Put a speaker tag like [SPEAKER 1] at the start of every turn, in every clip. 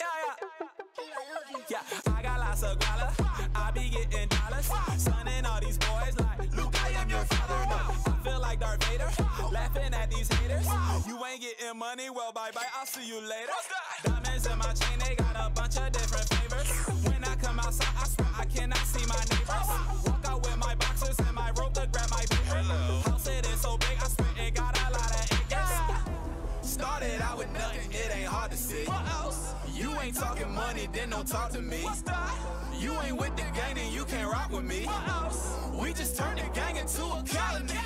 [SPEAKER 1] Yeah, yeah. yeah, I got lots of guala. I be getting dollars. Sunning all these boys like Luke, I am your father. No, I feel like Darth Vader. Laughing at these haters. You ain't getting money, well, bye bye. I'll see you later. Diamonds in my chain, they got a bunch of different flavors. When I come outside, I swear I cannot see my neighbors. Walk out with my boxers and my rope to grab my beer. Hello. ain't talking money, then don't talk to me. You ain't with the gang, then you can't rock with me. We just turned the gang into a colony.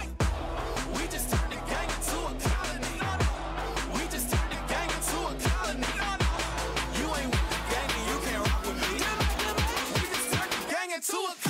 [SPEAKER 1] We just turned the gang into a colony. We just turned the gang into a colony. You ain't with the gang, then you can't rock with me. We just turned the gang into a colony.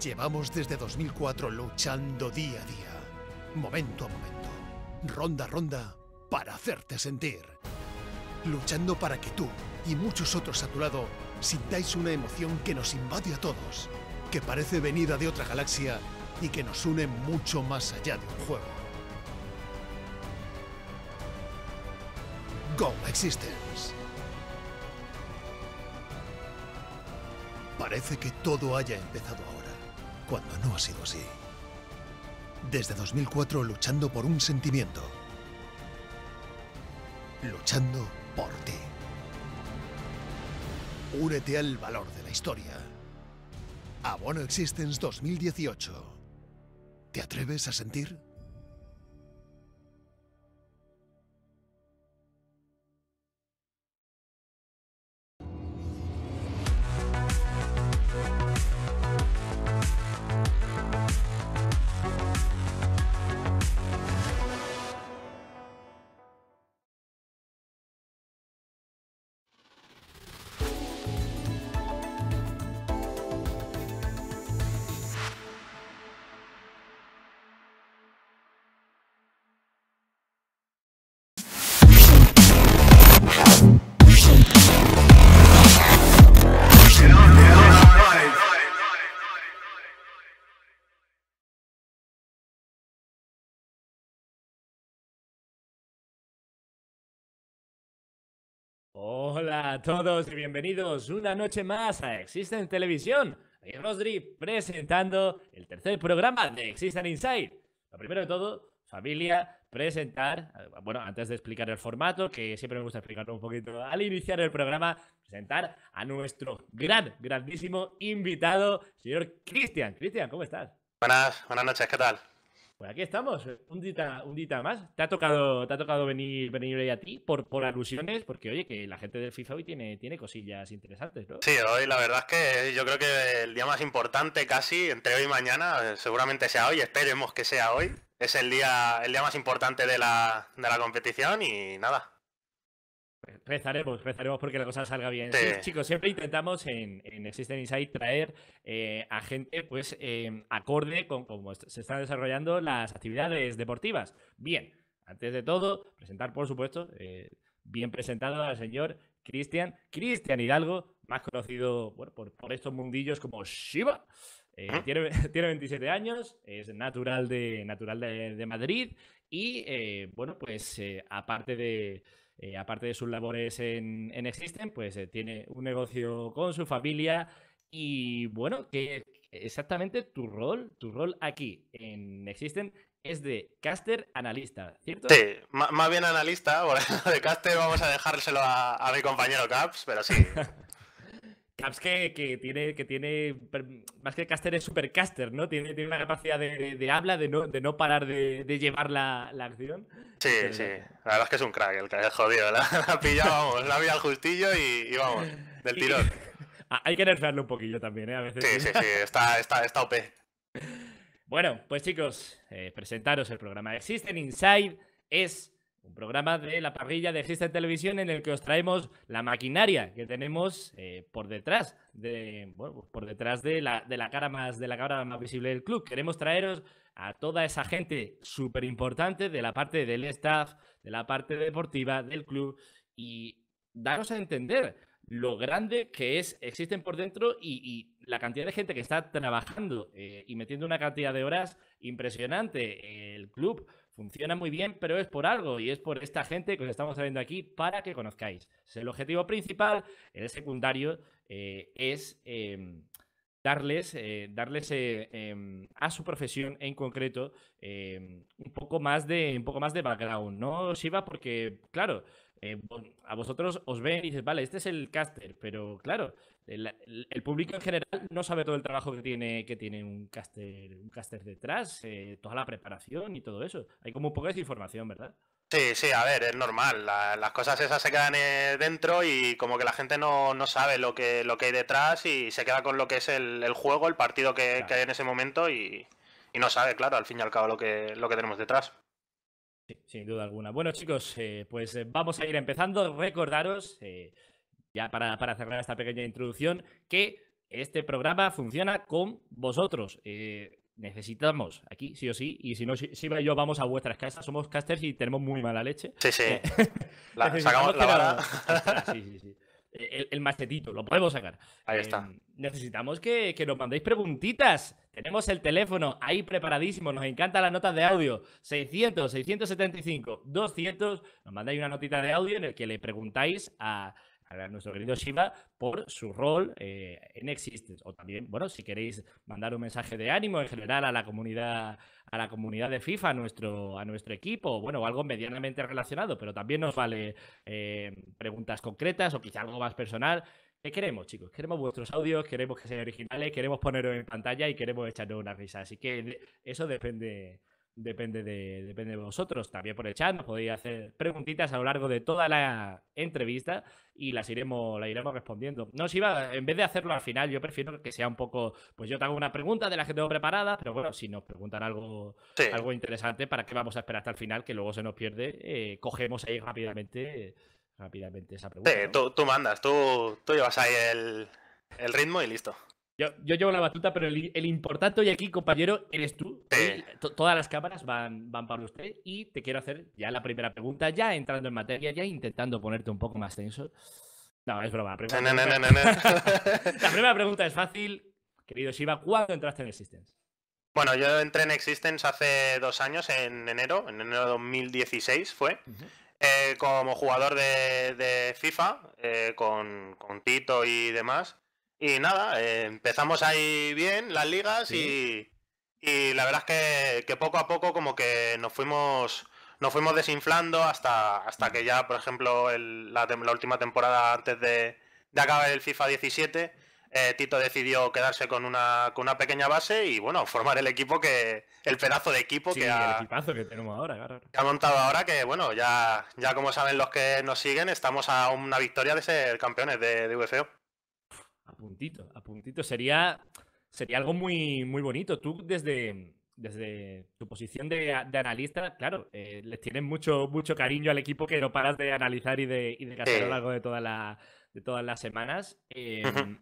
[SPEAKER 2] Llevamos desde 2004 luchando día a día, momento a momento, ronda a ronda, para hacerte sentir. Luchando para que tú y muchos otros a tu lado sintáis una emoción que nos invade a todos, que parece venida de otra galaxia y que nos une mucho más allá de un juego. Go Existence. Parece que todo haya empezado ahora cuando no ha sido así. Desde 2004 luchando por un sentimiento. Luchando por ti. Únete al valor de la historia. Abono Existence 2018. ¿Te atreves a sentir?
[SPEAKER 3] Hola a todos y bienvenidos una noche más a Existen Televisión. Aquí Rosdri
[SPEAKER 4] presentando el tercer programa de Existen Inside. Lo primero de todo, familia, presentar, eh, bueno, antes de explicar el formato, que siempre me gusta explicar un poquito al iniciar el programa, presentar a nuestro gran, grandísimo invitado, señor Cristian. Cristian, ¿cómo estás?
[SPEAKER 5] Buenas, buenas noches, ¿qué tal?
[SPEAKER 4] Pues aquí estamos, eh, un dita, un dita más. Te ha tocado, te ha tocado venir, venir hoy a ti por, por alusiones, porque oye, que la gente del FIFA hoy tiene, tiene cosillas interesantes, ¿no? Sí,
[SPEAKER 5] hoy la verdad es que yo creo que el día más importante casi, entre hoy y mañana, eh, seguramente sea hoy, esperemos que sea hoy. Es el día, el día más importante de la, de la competición y nada,
[SPEAKER 4] Rezaremos, rezaremos porque la cosa salga bien. Sí. chicos, siempre intentamos en, Existen Insight traer eh, a gente pues em, acorde con cómo se están desarrollando las actividades deportivas. Bien, antes de todo, presentar, por supuesto, eh, bien presentado al señor Cristian, Cristian Hidalgo, más conocido por, estos mundillos como Shiva. Eh, tiene, tiene, 27 años, es natural de, natural de Madrid y, bueno, pues aparte de eh, aparte de sus labores en, Existen, pues eh, tiene un negocio con su familia. Y bueno, que exactamente tu rol, tu rol aquí en Existen es de caster analista, ¿cierto? Sí,
[SPEAKER 5] más bien analista, bueno, de caster vamos a dejárselo a, a mi compañero
[SPEAKER 4] Caps, pero sí. Sabes que, que, tiene, que tiene, más que caster es caster ¿no? Tiene, tiene una capacidad de, de, habla, de no, de no parar de, de llevar la, la, acción. Sí,
[SPEAKER 5] sí. La verdad es que es un crack el que es jodido. La, ha
[SPEAKER 4] vamos,
[SPEAKER 5] la vía al justillo y, vamos, del tirón.
[SPEAKER 4] Ah, hay que nerfearlo un poquillo también, ¿eh? A veces. Sí, sí, sí,
[SPEAKER 5] está, está, está OP.
[SPEAKER 4] Bueno, pues chicos, eh, presentaros el programa Existen Inside. Es un programa de la parrilla de Existen Televisión en el que os traemos la maquinaria que tenemos eh, por detrás de pues por detrás de la, de la cara más de la cara más visible del club. Queremos traeros a toda esa gente súper importante de la parte del staff, de la parte deportiva del club y daros a entender lo grande que es existen por dentro y, la cantidad de gente que está trabajando eh, y metiendo una cantidad de horas impresionante. Eh, el club Funciona muy bien, pero es por algo y es por esta gente que os estamos trayendo aquí para que conozcáis. el objetivo principal, el secundario eh, es em, darles, eh, darles eh, em, a su profesión en concreto em, un, poco más de, un poco más de background, ¿no, os iba Porque, claro, eh, a vosotros os ven y dices, vale, este es el caster, pero claro, el, público en general no sabe todo el trabajo que tiene, que tiene un caster, un caster detrás, eh, toda la preparación y todo eso. Hay como un poco de desinformación, ¿verdad?
[SPEAKER 5] Sí, sí, a ver, es normal. las cosas esas se quedan eh, dentro y como que la gente no, sabe lo que, lo que hay detrás y se queda con lo que es el, juego, el partido que, hay en ese momento y, y, no sabe, claro, al fin y al cabo lo que, lo que tenemos detrás.
[SPEAKER 4] Sí, sin duda alguna. Bueno, chicos, eh, pues eh, vamos a ir empezando. Recordaros, eh, ya para, cerrar esta pequeña introducción, que este programa funciona con vosotros. necesitamos aquí, sí o sí, y si no, si, yo vamos a vuestras casas, somos casters y tenemos muy mala leche. Sí, sí. sacamos la sí, sí, sí el, machetito, lo podemos sacar. Ahí está. Em, necesitamos que, que, nos mandéis preguntitas. Tenemos el teléfono ahí preparadísimo, nos encantan las notas de audio. 600, 675, 200. Nos mandáis una notita de audio en el que le preguntáis a a nuestro querido Shiva por su rol eh, en Existence. O también, bueno, si queréis mandar un mensaje de ánimo en general a la comunidad, a la comunidad de FIFA, a nuestro, a nuestro equipo, bueno, o algo medianamente relacionado, pero también nos vale eh, preguntas concretas o quizá algo más personal. ¿Qué queremos, chicos? Queremos vuestros audios, queremos que sean originales, queremos poneros en pantalla y queremos echaros una risa. Así que eso depende, depende de, depende de vosotros. También por el chat nos podéis hacer preguntitas a lo largo de toda la entrevista y las iremos, las iremos respondiendo. No, si va, en vez de hacerlo al final, yo prefiero que sea un poco, pues yo te una pregunta de la que tengo preparada, pero bueno, si nos preguntan algo, algo interesante, ¿para qué vamos a esperar hasta el final? Que luego se nos pierde, eh, cogemos ahí rápidamente. rápidamente esa pregunta.
[SPEAKER 5] tú, mandas, tú, tú llevas ahí el, el ritmo y listo.
[SPEAKER 4] Yo, llevo la batuta, pero el, importante hoy aquí, compañero, eres tú. Todas las cámaras van, van para usted y te quiero hacer ya la primera pregunta, ya entrando en materia, ya intentando ponerte un poco más tenso. No, es broma. La primera, pregunta es fácil. Querido Shiva, ¿cuándo entraste
[SPEAKER 5] en Existence? Bueno, yo entré en Existence hace dos años, en enero, en enero de 2016 fue. Eh, como jugador de, FIFA, eh, con, con Tito y demás, y nada, eh, empezamos ahí bien las ligas y, la verdad es que, poco a poco como que nos fuimos nos fuimos desinflando hasta, hasta que ya, por ejemplo, la, última temporada antes de, acabar el FIFA 17, eh, Tito decidió quedarse con una, pequeña base y bueno, formar el equipo que. el pedazo de equipo que, ha, montado ahora, que bueno, ya, ya como saben los que nos siguen, estamos a una victoria de ser campeones de, de UFO
[SPEAKER 4] puntito, a puntito. Sería, sería algo muy, muy bonito. Tú desde, desde tu posición de, analista, claro, eh, les tienes mucho, mucho cariño al equipo que no paras de analizar y de, y de a lo largo de, toda de todas las semanas. Em,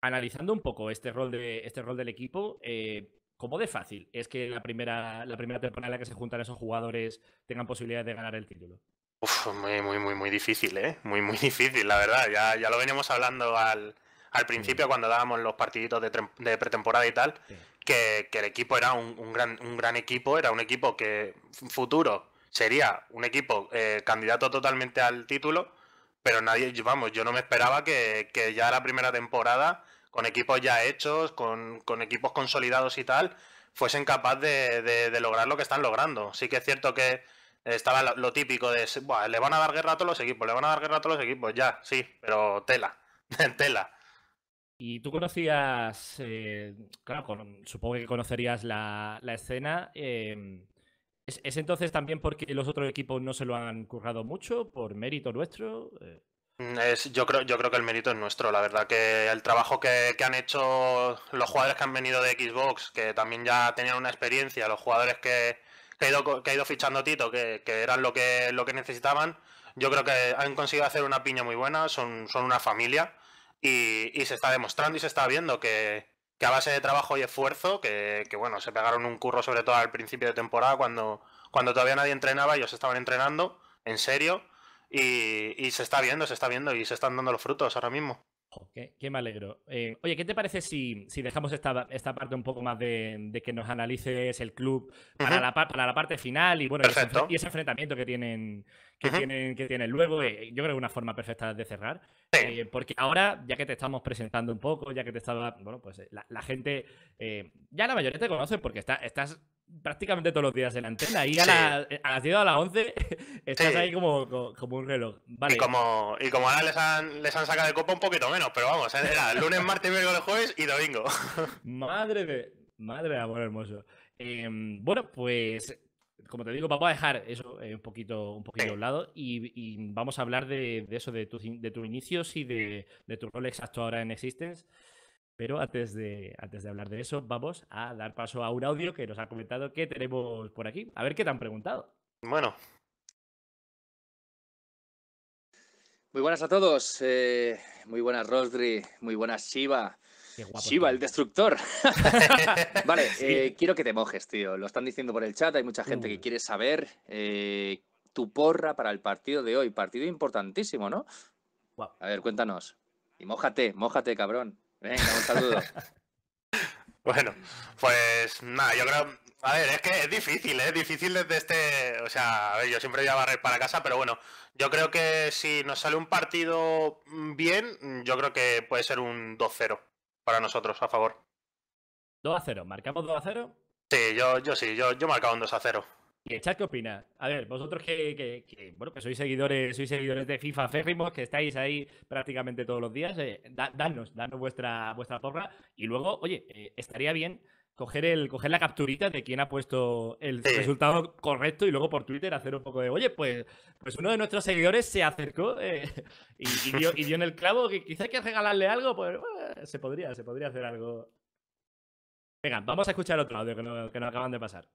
[SPEAKER 4] analizando un poco este rol, de, este rol del equipo, eh, ¿cómo de fácil es que la primera, la primera temporada en la que se juntan esos jugadores tengan posibilidad de ganar el título?
[SPEAKER 5] Uf, muy, muy, muy, muy difícil, ¿eh? Muy, muy difícil, la verdad. Ya, ya lo veníamos hablando al, al principio cuando dábamos los partiditos de, pretemporada y tal, que, el equipo era un, un, gran, un gran equipo, era un equipo que futuro sería un equipo eh, candidato totalmente al título, pero nadie, vamos, yo no me esperaba que, ya la primera temporada, con equipos ya hechos, con, equipos consolidados y tal, fuesen capaces de lograr lo que están logrando. Sí que es cierto que estaba lo, típico de, le van a dar guerra a todos los equipos, le van a dar guerra a todos los equipos, ya, sí, pero tela,
[SPEAKER 4] tela. Y tú conocías, eh, claro, supongo que conocerías la, escena. Em, ¿es, entonces también porque los otros equipos no se lo han currado mucho, por mérito nuestro? Eh. Mm,
[SPEAKER 5] yo, creo, yo creo que el mérito es nuestro, la verdad que el trabajo que, han hecho los jugadores que han venido de Xbox, que también ya tenían una experiencia, los jugadores que, que ha ido, fichando Tito, que, eran lo que, lo que necesitaban. Yo creo que han conseguido hacer una piña muy buena, son, son una familia y, se está demostrando y se está viendo que, a base de trabajo y esfuerzo, que, bueno, se pegaron un curro sobre todo al principio de temporada cuando, cuando todavía nadie entrenaba, ellos estaban entrenando, en serio, y se está viendo, se está viendo y se están dando los frutos ahora mismo
[SPEAKER 4] que qué, me alegro. Eh, oye, ¿qué te parece si, dejamos esta, parte un poco más de, que nos analices el club para, la, parte final y bueno, ese, y ese enfrentamiento que tienen, que tienen, que tienen luego? Eh, yo creo que es una forma perfecta de cerrar. Eh, porque ahora, ya que te estamos presentando un poco, ya que te estaba, bueno, pues la, gente, ya la mayoría te conoce porque está, estás prácticamente todos los días en la antena. Y a, a las 10 o a las 11 estás ahí como, un reloj. Y como, y como ahora les
[SPEAKER 5] han, les han sacado de copa un poquito menos, pero vamos, eh, era lunes, martes, miércoles, jueves y domingo.
[SPEAKER 4] madre de. Madre amor hermoso. Em, bueno, pues. Como te digo, vamos a dejar eso eh, un poquito, un poquito a un lado y, vamos a hablar de, eso, de, tu, de tus inicios y de, de tu rol exacto ahora en Existence. Pero antes de, antes de hablar de eso, vamos a dar paso a un audio que nos ha comentado que tenemos por aquí. A ver qué te han preguntado.
[SPEAKER 3] Bueno. Muy buenas a todos.
[SPEAKER 6] Eh, muy buenas, Rosdri. Muy buenas, Shiva. Shiva, el destructor. vale, eh, quiero que te mojes, tío. Lo están diciendo por el chat. Hay mucha gente que mm. quiere saber eh, tu porra para el partido de hoy. Partido importantísimo, ¿no? A ver, cuéntanos. Y mójate, mójate, cabrón. Venga, un saludo. bueno, pues nada, yo
[SPEAKER 5] creo. A ver, es que es difícil, es ¿eh? difícil desde este. O sea, a ver, yo siempre voy a barrer para casa, pero bueno, yo creo que si nos sale un partido bien, yo creo que puede ser un 2-0 para nosotros, a favor.
[SPEAKER 4] 2 0, ¿marcamos 2 0?
[SPEAKER 5] Sí, yo, yo sí, yo, yo marcado un 2 0.
[SPEAKER 4] ¿Y el chat qué opina? A ver, vosotros que, sois seguidores, sois seguidores de FIFA férrimos, que estáis ahí prácticamente todos los días, eh, danos, vuestra, vuestra porra. Y luego, oye, eh, estaría bien coger el, la capturita de quien ha puesto el resultado correcto y luego por Twitter hacer un poco de, oye, pues, pues uno de nuestros seguidores se acercó eh, y, dio, en el clavo que quizá hay que regalarle algo, pues eh, se podría, se podría hacer algo. Venga, vamos a escuchar otro audio que nos no acaban de pasar.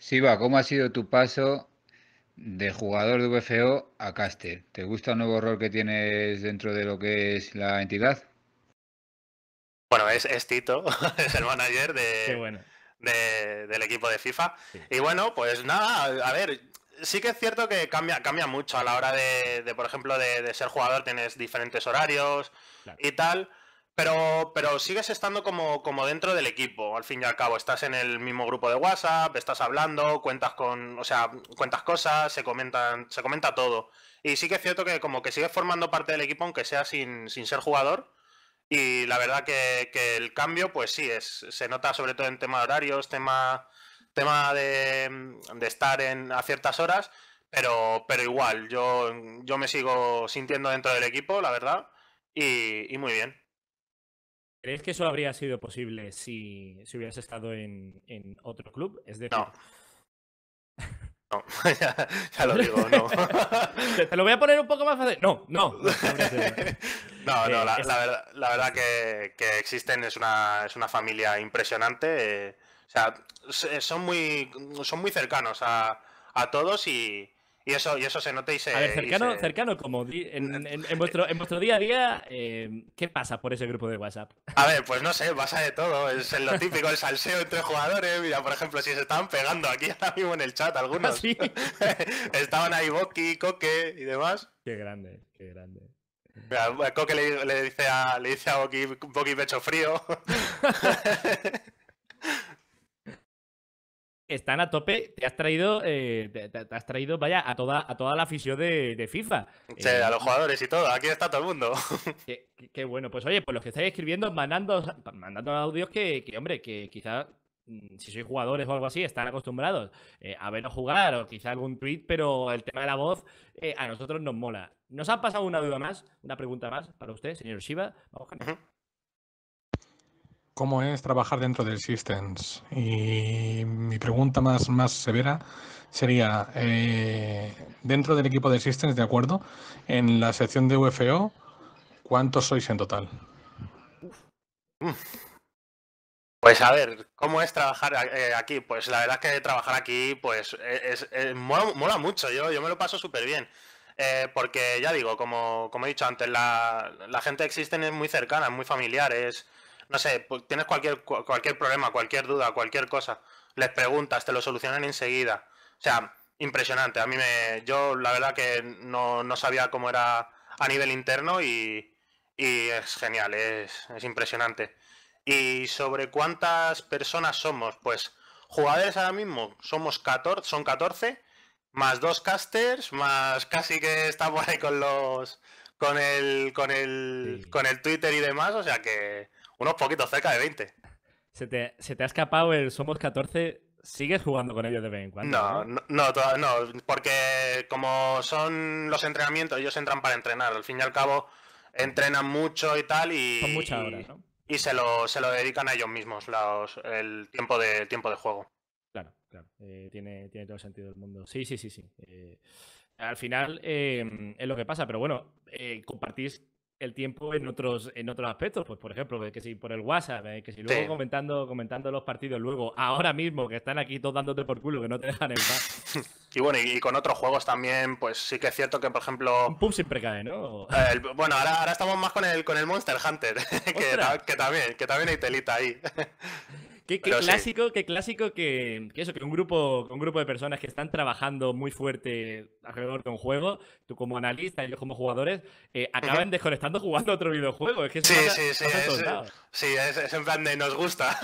[SPEAKER 6] Siva, ¿cómo ha sido tu paso de jugador de VFO a caster? ¿Te gusta el nuevo rol que tienes dentro de lo que es la entidad? Bueno, es, Tito,
[SPEAKER 5] es el manager de, del equipo de FIFA. Y bueno, pues nada, a ver, sí que es cierto que cambia, cambia mucho a la hora de, por ejemplo, de, ser jugador, tienes diferentes horarios y tal. Pero, pero sigues estando como, dentro del equipo, al fin y al cabo. Estás en el mismo grupo de WhatsApp, estás hablando, cuentas con. O sea, cuentas cosas, se comentan, se comenta todo. Y sí que es cierto que como que sigues formando parte del equipo, aunque sea sin, sin ser jugador. Y la verdad que, que, el cambio, pues sí, es, se nota sobre todo en tema de horarios, tema, tema de, de estar en, a ciertas horas, pero, pero igual, yo, yo me sigo sintiendo dentro del equipo, la verdad, y muy bien.
[SPEAKER 4] ¿Crees que eso habría sido posible si, hubieras estado en, otro club? Es no.
[SPEAKER 1] No, ya, lo digo, no. ¿Te, lo
[SPEAKER 4] voy a poner un poco más fácil. No, no.
[SPEAKER 1] No, no, eh,
[SPEAKER 5] la, verdad, que, que, existen es una, es una familia impresionante. Eh, o sea, son muy, son muy cercanos a todos y, y eso, y eso se nota y se. A ver, cercano,
[SPEAKER 4] cercano como en, vuestro, en vuestro día a día, eh, ¿qué pasa por ese grupo de WhatsApp?
[SPEAKER 5] A ver, pues no sé, pasa de todo. Es lo típico, el salseo entre jugadores. Mira, por ejemplo, si se estaban pegando aquí ahora mismo en el chat algunos. ¿Ah, estaban ahí Boki, Coque y demás.
[SPEAKER 4] Qué grande, qué
[SPEAKER 5] grande. Coque le, dice a, le a Boki, pecho frío
[SPEAKER 4] están a tope. Te has traído, eh, te, has traído, vaya, a toda, a toda la afición de, FIFA. Sí, a los eh, jugadores y todo. Aquí está todo el mundo. Qué, bueno. Pues oye, pues los que estáis escribiendo, mandando, mandando audios que, hombre, que quizás mm, si sois jugadores o algo así, están acostumbrados eh, a veros jugar o quizá algún tweet, pero el tema de la voz a nosotros nos mola. Nos ha pasado una duda más, una pregunta más para usted, señor Shiva. Vamos cómo es trabajar dentro del
[SPEAKER 1] systems.
[SPEAKER 5] Y mi pregunta más, más severa sería, eh, dentro del equipo de systems, ¿de acuerdo? En la sección de UFO, ¿cuántos sois en total? Pues a ver, ¿cómo es trabajar eh, aquí? Pues la verdad es que trabajar aquí, pues es, mola, mucho, yo, me lo paso súper bien. Eh, porque ya digo, como, como, he dicho antes, la, la gente de Systems es muy cercana, es muy familiar, es, no sé, tienes cualquier, cualquier problema, cualquier duda, cualquier cosa, les preguntas, te lo solucionan enseguida. O sea, impresionante. A mí me, yo la verdad que no, no sabía cómo era a nivel interno y, y es genial, es, es impresionante. ¿Y sobre cuántas personas somos? Pues jugadores ahora mismo somos 14, son 14, más dos casters, más casi que estamos ahí con los con el con el con el Twitter y demás, o sea que unos poquitos, cerca de 20.
[SPEAKER 4] Se te, ha escapado el Somos 14 ¿Sigues jugando con ellos de vez en cuando?
[SPEAKER 5] No, no, porque como son los entrenamientos, ellos entran para entrenar. Al fin y al cabo, entrenan mucho y tal y... muchas horas, Y, se, lo, dedican a ellos mismos los, el, tiempo de, tiempo de juego.
[SPEAKER 4] Claro, claro. Eh, tiene, tiene todo el sentido del mundo. Sí, sí, sí, sí. Eh, al final eh, es lo que pasa, pero bueno, compartís el tiempo en otros, en otros aspectos. Pues, por ejemplo, que si por el WhatsApp, eh, que si luego comentando, comentando los partidos, luego, ahora mismo, que están aquí todos dándote por culo, que no te dejan en paz.
[SPEAKER 5] Y bueno, y, con otros juegos también, pues sí que es cierto que, por ejemplo.
[SPEAKER 4] Un siempre cae, ¿no?
[SPEAKER 5] bueno, ahora, ahora, estamos más con el con el Monster Hunter, que, también, que también hay telita ahí.
[SPEAKER 4] Qué, clásico, clásico que, eso, que un grupo, un grupo de personas que están trabajando muy fuerte alrededor de un juego, tú como analista y yo como jugadores, eh, acaban desconectando jugando otro videojuego. Es sí, sí, eh, sí, es,
[SPEAKER 5] sí, es, en plan de nos
[SPEAKER 4] gusta.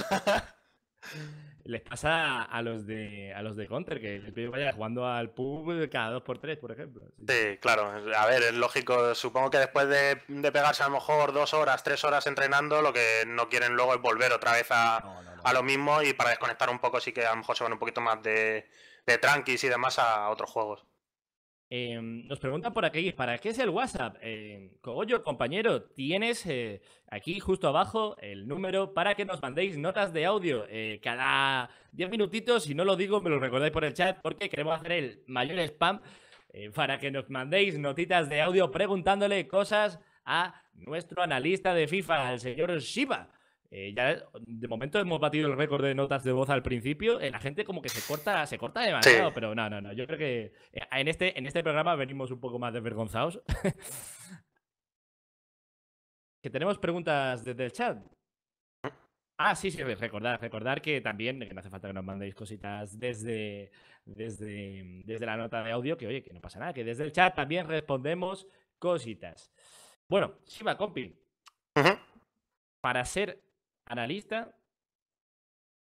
[SPEAKER 4] les pasa a los de a los de Counter, que el vaya jugando al pub cada dos por tres, por ejemplo.
[SPEAKER 5] Sí, claro. A ver, es lógico. Supongo que después de, pegarse a lo mejor dos horas, tres horas entrenando, lo que no quieren luego es volver otra vez a, lo mismo y para desconectar un poco sí que a lo mejor se van un poquito más de, de tranquis y demás a otros juegos.
[SPEAKER 4] Em, nos preguntan por aquí, ¿para qué es el WhatsApp? Eh, Cogollo, compañero, tienes eh, aquí justo abajo el número para que nos mandéis notas de audio eh, cada 10 minutitos. Si no lo digo, me lo recordáis por el chat porque queremos hacer el mayor spam eh, para que nos mandéis notitas de audio preguntándole cosas a nuestro analista de FIFA, al señor Shiba. Eh, ya de momento hemos batido el récord de notas de voz al principio. Eh, la gente como que se corta, se corta demasiado, pero no, no, no. Yo creo que eh, en este, en este programa venimos un poco más desvergonzados. que tenemos preguntas desde el chat. Ah, sí, sí, recordar, recordar que también, que no hace falta que nos mandéis cositas desde, desde, la nota de audio, que oye, que no pasa nada, que desde el chat también respondemos cositas. Bueno, Shiva, Compil, para ser analista,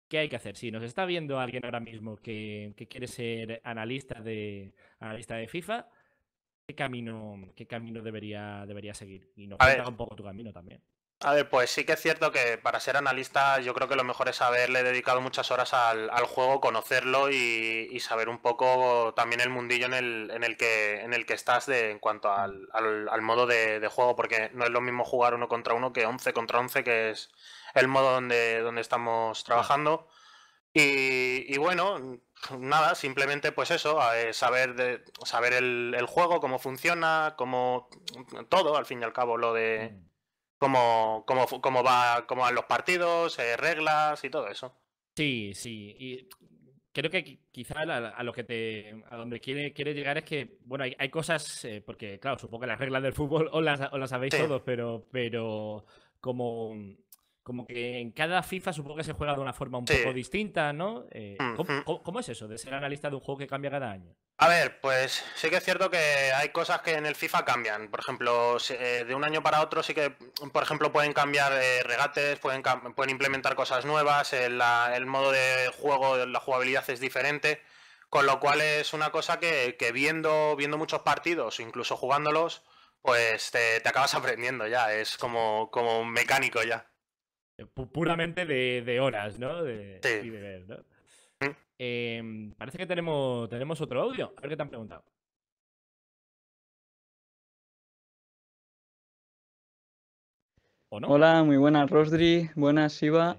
[SPEAKER 4] ¿qué hay que hacer? Si nos está viendo alguien ahora mismo que, quiere ser analista de, analista de FIFA, ¿qué camino, qué camino debería, debería seguir? Y nos cuenta un poco tu camino también.
[SPEAKER 5] A ver, pues sí que es cierto que para ser analista yo creo que lo mejor es haberle dedicado muchas horas al, juego, conocerlo y, saber un poco también el mundillo en el, en el, que, en el que estás en cuanto al, modo de, juego, porque no es lo mismo jugar uno contra uno que 11 contra 11, que es el modo donde, donde estamos trabajando. Y, bueno, nada, simplemente pues eso, eh, saber, de, saber el, juego, cómo funciona, cómo todo, al fin y al cabo, lo de mm. cómo, cómo, va, cómo van los partidos, eh,
[SPEAKER 4] reglas y todo eso. Sí, sí. Y creo que quizá a, lo que te a donde quieres quiere llegar es que bueno hay, hay cosas eh, porque claro supongo que las reglas del fútbol o las, sabéis todos pero pero como como que en cada FIFA supongo que se juega de una forma un poco distinta, ¿no? Eh, cómo, es eso de ser analista de un juego que cambia cada
[SPEAKER 1] año?
[SPEAKER 5] A ver, pues sí que es cierto que hay cosas que en el FIFA cambian. Por ejemplo, eh, de un año para otro sí que, por ejemplo, pueden cambiar eh, regates, pueden, implementar cosas nuevas, el, modo de juego, la jugabilidad es diferente. Con lo cual es una cosa que, que viendo, viendo muchos partidos, incluso jugándolos, pues te, acabas aprendiendo ya, es como, como un mecánico ya.
[SPEAKER 4] Eh, puramente de, horas, ¿no? De, de ver, ¿no? Em, parece que tenemos,
[SPEAKER 3] tenemos otro audio. A ver qué te han preguntado. Hola, muy buenas Rosdri, buenas Iva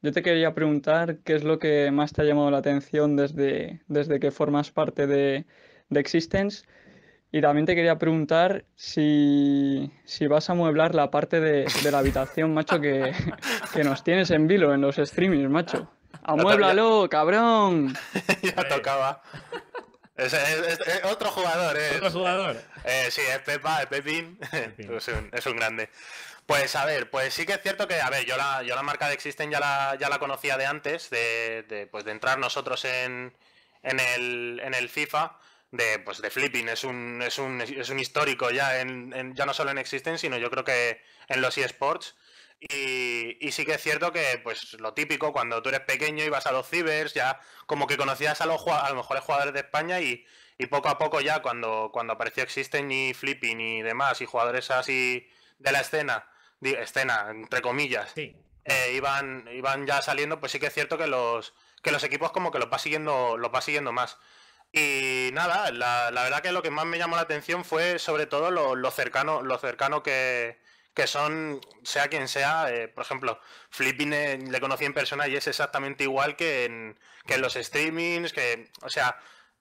[SPEAKER 6] Yo te quería preguntar qué es lo que más te ha llamado la atención desde, desde que formas
[SPEAKER 4] parte de, de Existence y también te quería preguntar si, si vas a amueblar la parte de, la habitación, macho, que, nos tienes en vilo en los streamings, macho. ¡Amuéblalo, cabrón!
[SPEAKER 5] ya tocaba. Es, otro jugador, ¿eh? Otro jugador. Eh, sí, es Pepa, es Pepín. es, un, grande. Pues a ver, pues sí que es cierto que, a ver, yo la, yo la marca de Existen ya la, ya la conocía de antes, de, de pues, entrar nosotros en, en, el, en el FIFA de, pues de flipping. Es un, es un, es un histórico ya, en, ya no solo en Existen, sino yo creo que en los eSports. Y, sí que es cierto que, pues, lo típico, cuando tú eres pequeño y vas a los cibers, ya como que conocías a los, a los mejores jugadores de España y, poco a poco ya cuando, cuando apareció Existen y Flipping y demás, y jugadores así de la escena, escena, entre comillas, eh, iban, iban ya saliendo, pues sí que es cierto que los, que los equipos como que los va siguiendo, los va siguiendo más. Y nada, la, la, verdad que lo que más me llamó la atención fue sobre todo lo, lo cercano, lo cercano que, son, sea quien sea, eh, por ejemplo, Flipping eh, le conocí en persona y es exactamente igual que en, que en los streamings, que, o sea,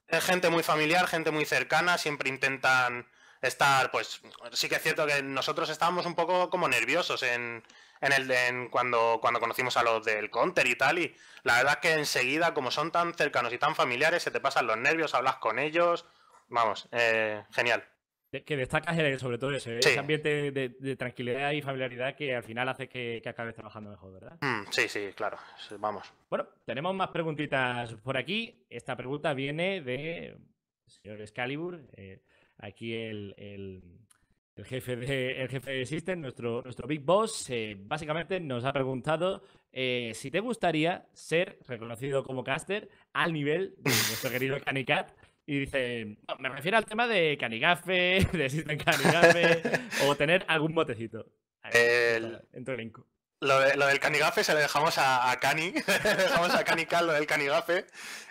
[SPEAKER 5] es gente muy familiar, gente muy cercana, siempre intentan estar, pues, sí que es cierto que nosotros estábamos un poco como nerviosos en, en el en cuando, cuando conocimos a los del counter y tal, y la verdad es que enseguida, como son tan cercanos y tan familiares, se te pasan los nervios, hablas con ellos, vamos, eh, genial.
[SPEAKER 4] Que destacas sobre todo ese, ambiente de, tranquilidad y familiaridad que al final hace que, acabes trabajando mejor, ¿verdad? Mm, sí,
[SPEAKER 5] sí, claro. Vamos.
[SPEAKER 4] Bueno, tenemos más preguntitas por aquí. Esta pregunta viene de señor Excalibur. Eh, aquí el, el jefe de, jefe System, nuestro, nuestro Big Boss, eh, básicamente nos ha preguntado eh, si te gustaría ser reconocido como caster al nivel de nuestro querido Canicat. Y dice, me refiero al tema de canigafe, de System canigafe, o tener algún motecito. En Lo, lo, del canigafe se lo dejamos
[SPEAKER 5] a, a Cani, dejamos a lo del canigafe.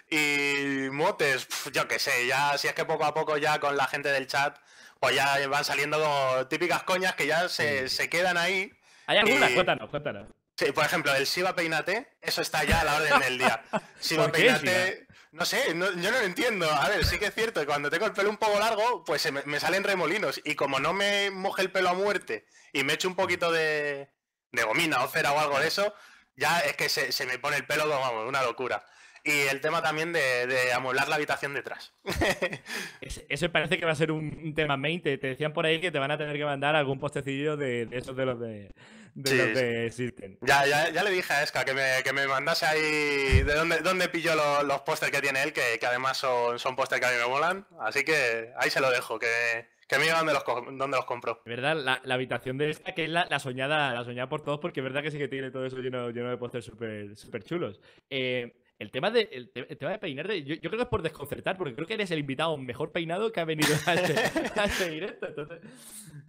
[SPEAKER 5] Y motes, yo qué sé, ya si es que poco a poco ya con la gente del chat pues ya van saliendo típicas coñas que ya se, quedan ahí. Hay algunas, cuéntanos, cuéntanos. Sí, por ejemplo, el Siva Peinate, eso está ya a la orden del día. Siva Peinate, no sé, yo no lo entiendo. A ver, sí que es cierto que cuando tengo el pelo un poco largo, pues me, me salen remolinos. Y como no me moje el pelo a muerte y me echo un poquito de, gomina o cera o algo de eso, ya es que se, me pone el pelo una locura. Y el tema también de, de amueblar la habitación detrás.
[SPEAKER 4] Eso parece que va a ser un tema main. Te, decían por ahí que te van a tener que mandar algún postecillo de, esos de los de, de los de System. Ya, ya,
[SPEAKER 5] ya, le dije a Esca que me, que mandase ahí de dónde, dónde pillo los, los pósters que tiene él, que, además son, son pósters que a mí me molan. Así que ahí se lo dejo, que, que me donde los, los compro.
[SPEAKER 4] verdad, la, habitación de esta, que es la, soñada, la soñada por todos, porque es verdad que sí que tiene todo eso lleno, lleno de pósters súper super chulos. Eh, el tema de, el, de yo, creo que es por desconcertar, porque creo que eres el invitado mejor peinado que ha venido a este, directo.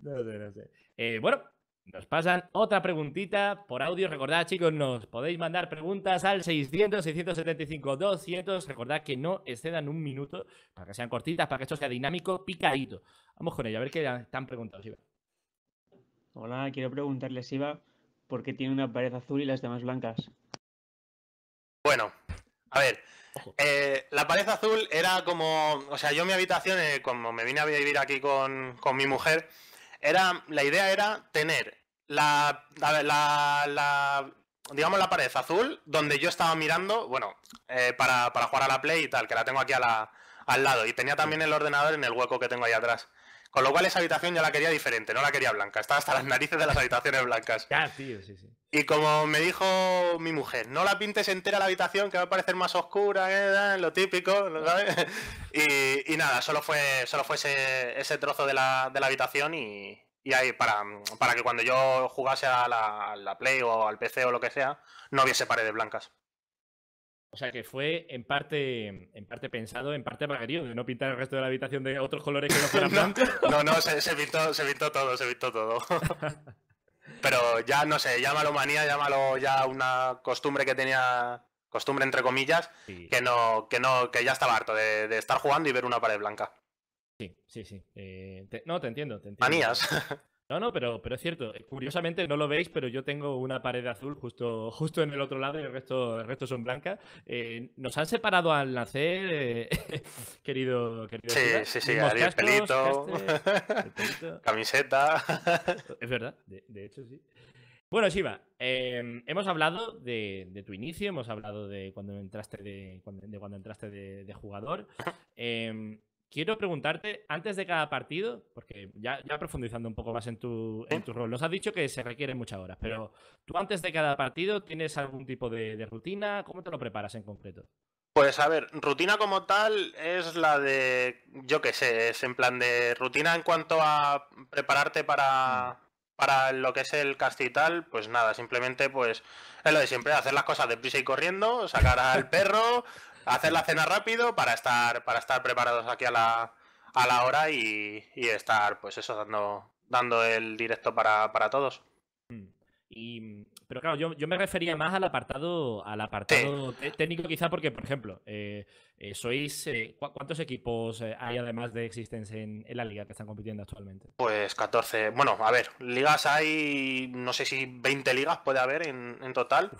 [SPEAKER 4] no sé, no sé. Eh, bueno, nos pasan otra preguntita por audio. Recordad, chicos, nos podéis mandar preguntas al 600, 675, 200. Recordad que no excedan un minuto para que sean cortitas, para que esto sea dinámico, picadito. Vamos con ello, a ver qué están preguntando, Siva. Hola, quiero preguntarle, Siva, ¿por qué tiene una pared azul y las demás blancas?
[SPEAKER 5] Bueno, a ver, eh, la pared azul era como. O sea, yo mi habitación, eh, como me vine a vivir aquí con, mi mujer, era. La idea era tener la, la, digamos, la pared azul, donde yo estaba mirando, bueno, eh, para, para, jugar a la Play y tal, que la tengo aquí a la, al lado. Y tenía también el ordenador en el hueco que tengo ahí atrás. Con lo cual esa habitación ya la quería diferente, no la quería blanca. Estaba hasta las narices de las habitaciones blancas. Ya, tío, sí, sí. Y como me dijo mi mujer, no la pintes entera la habitación, que va a parecer más oscura, eh, eh lo típico, ¿sabes? Y, nada, solo fue, solo fue ese, trozo de la, habitación y, ahí para, para que cuando yo jugase a la, Play o al PC o lo que sea, no hubiese paredes blancas.
[SPEAKER 4] O sea que fue en parte, en parte pensado, en parte querido, de no pintar el resto de la habitación de otros colores que no fueran blancos. no, no,
[SPEAKER 5] se, se, pintó, se pintó todo, se pintó todo. Pero ya no sé, llámalo manía, llámalo ya una costumbre que tenía, costumbre entre comillas, que no, que no, que ya estaba harto de, estar
[SPEAKER 4] jugando y ver una pared blanca. Sí, sí, sí. Eh, no, te entiendo, te entiendo. Manías. No, no, pero, pero es cierto. Eh, curiosamente no lo veis, pero yo tengo una pared azul justo, justo en el otro lado y el resto, el resto son blancas. Eh, nos han separado al nacer, eh, querido, querido. Sí, sí, sí, pelito, este, el pelito, camiseta. Es verdad, de, hecho sí. Bueno, Shiva, em, hemos hablado de, tu inicio, hemos hablado de cuando entraste de, cuando entraste de, jugador. Quiero preguntarte, antes de cada partido, porque ya, profundizando un poco más en tu, en tu rol, nos has dicho que se requieren muchas horas, pero tú antes de cada partido tienes algún tipo de, rutina, ¿cómo te lo preparas en concreto?
[SPEAKER 5] Pues a ver, rutina como tal es la de, yo qué sé, es en plan de rutina en cuanto a prepararte para, mm. para lo que es el cast y tal, pues nada, simplemente pues es lo de siempre, hacer las cosas de deprisa y corriendo, sacar al perro, hacer la cena rápido para estar, para estar preparados aquí a la, a la hora y, estar, pues eso, dando, dando el directo para, para todos.
[SPEAKER 4] Mm. Y, pero claro, yo, yo, me refería más al apartado, al apartado técnico, quizá porque, por ejemplo, eh, eh, sois eh, ¿cuántos equipos hay además de Existence en, en, la liga que están compitiendo actualmente?
[SPEAKER 5] Pues 14. Bueno, a ver, ligas hay, no sé si 20 ligas puede haber en, en total.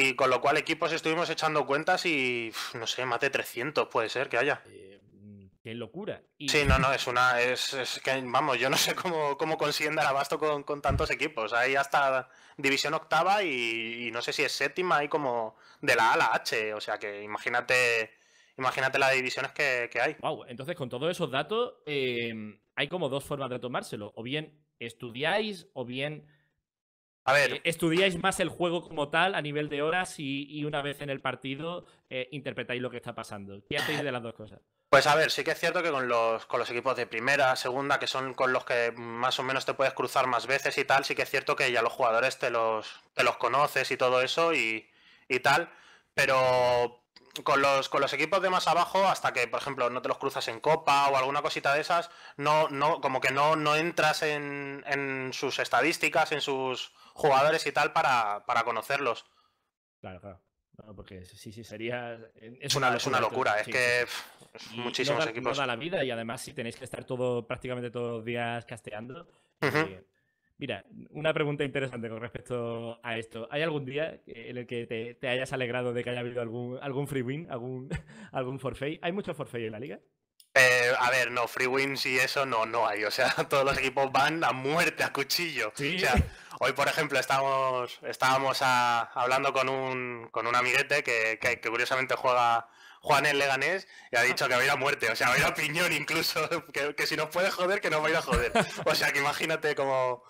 [SPEAKER 5] Y con lo cual equipos estuvimos echando cuentas y, no sé, más de 300 puede ser que haya. Eh,
[SPEAKER 4] mm, qué locura.
[SPEAKER 5] Sí, no, no, es una... Es, que, vamos, yo no sé cómo, cómo consiguen abasto con, tantos equipos. Hay hasta división octava y, no sé si es séptima, hay como de la A a la H. O sea que imagínate... Imagínate las divisiones
[SPEAKER 4] que, hay. Wow, entonces con todos esos datos em, hay como dos formas de tomárselo. O bien estudiáis, o bien a ver. Eh, estudiáis más el juego como tal a nivel de horas y, una vez en el partido eh, interpretáis lo que está pasando. ¿Qué hacéis de las dos cosas?
[SPEAKER 5] Pues a ver, sí que es cierto que con los, equipos de primera, segunda, que son con los que más o menos te puedes cruzar más veces y tal, sí que es cierto que ya los jugadores te los, conoces y todo eso y tal, pero con los, con los equipos de más abajo, hasta que, por ejemplo, no te los cruzas en copa o alguna cosita de esas, no, no, como que no, no entras en, sus estadísticas, en sus jugadores y tal para, conocerlos.
[SPEAKER 4] Claro, claro. porque sí, sí, sería. Es, una, es una locura, es que muchísimos equipos. la vida y además, si tenéis que estar todo, prácticamente todos los días casteando. Mira, una pregunta interesante con respecto a esto. ¿Hay algún día en el que te, hayas alegrado de que haya habido algún, algún free win, algún, algún forfait? ¿Hay mucho forfait en la liga?
[SPEAKER 5] Eh, a ver, no, free wins y eso no, no hay. O sea, todos los equipos van a muerte, a cuchillo. O sea, hoy, por ejemplo, estábamos estábamos hablando con un, con un amiguete que, curiosamente juega, Juan en Leganés y ha dicho que va a ir a muerte, o sea, va a ir a piñón incluso, que, si nos puede joder, que nos va a ir a joder. O sea, que imagínate
[SPEAKER 4] como...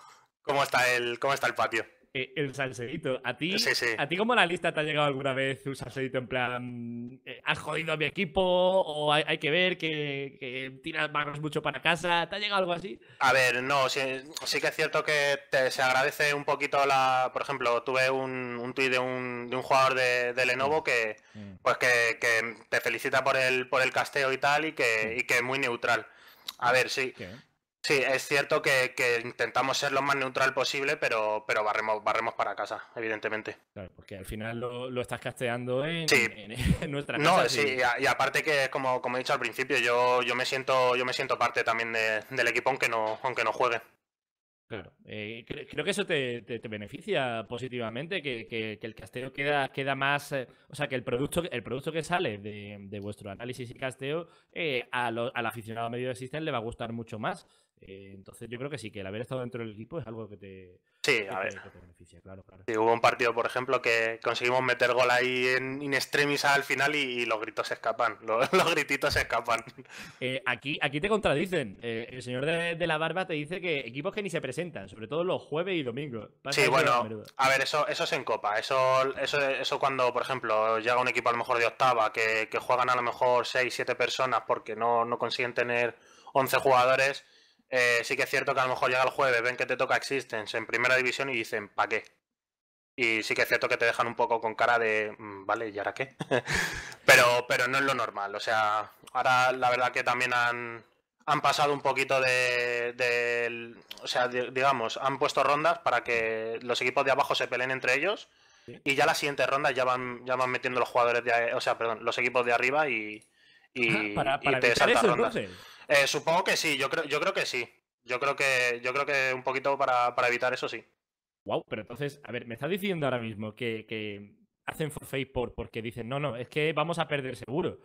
[SPEAKER 4] ¿Cómo está el, cómo está el patio? Eh, el salsedito. ¿A ti, ¿A ti como analista te ha llegado alguna vez un salsedito en plan, eh, has jodido a mi equipo o hay, que ver que, tiras manos mucho para casa? ¿Te ha llegado algo así?
[SPEAKER 5] A ver, no, sí, que es cierto que se agradece un poquito la... Por ejemplo, tuve un, un tuit de un, de un jugador de, Lenovo mm. que, mm. pues que, te felicita por el, por el casteo y tal y que, que es muy neutral. A ver, sí. Sí, es cierto que, intentamos ser lo más neutral posible, pero, pero barremos, barremos para casa,
[SPEAKER 4] evidentemente. Claro, porque al final lo, estás casteando en, nuestra casa. No, sí,
[SPEAKER 5] y, aparte que como, como he dicho al principio, yo, yo me siento, yo me siento parte también del equipo aunque no, aunque no juegue.
[SPEAKER 4] Claro, eh, creo que eso te, beneficia positivamente, que, el casteo queda, queda más, eh, o sea, que el producto, el producto que sale de, vuestro análisis y casteo eh, al aficionado medio de System le va a gustar mucho más. Eh, entonces yo creo que sí, que el haber estado dentro del equipo es algo que te,
[SPEAKER 5] sí, a ver. beneficia, claro, claro. hubo un partido, por ejemplo, que conseguimos meter gol ahí en in extremis al final y, los gritos se escapan, los, grititos se escapan.
[SPEAKER 4] Eh, aquí, aquí te contradicen. Eh, el señor de, la barba te dice que equipos que ni se presentan, sobre todo los jueves y domingos. sí, bueno, a
[SPEAKER 5] ver, eso, eso es en copa. Eso, eso, cuando, por ejemplo, llega un equipo a lo mejor de octava, que, juegan a lo mejor 6, 7 personas porque no, no consiguen tener 11 jugadores eh, sí que es cierto que a lo mejor llega el jueves, ven que te toca Existence en primera división y dicen, ¿para qué? Y sí que es cierto que te dejan un poco con cara de, mm, vale, ¿y ahora qué? pero, pero no es lo normal. O sea, ahora la verdad que también han, han pasado un poquito de, o sea, digamos, han puesto rondas para que los equipos de abajo se peleen entre ellos y ya la siguiente ronda ya van, ya van metiendo los jugadores de, o sea, perdón, los equipos de arriba y, para, te saltas rondas. Eh, supongo que sí, yo creo, yo creo que sí. Yo creo que, yo creo que un poquito para, evitar eso sí.
[SPEAKER 4] Wow, pero entonces, a ver, me está diciendo ahora mismo que, hacen forfeit por porque dicen, no, no, es que vamos a perder seguro.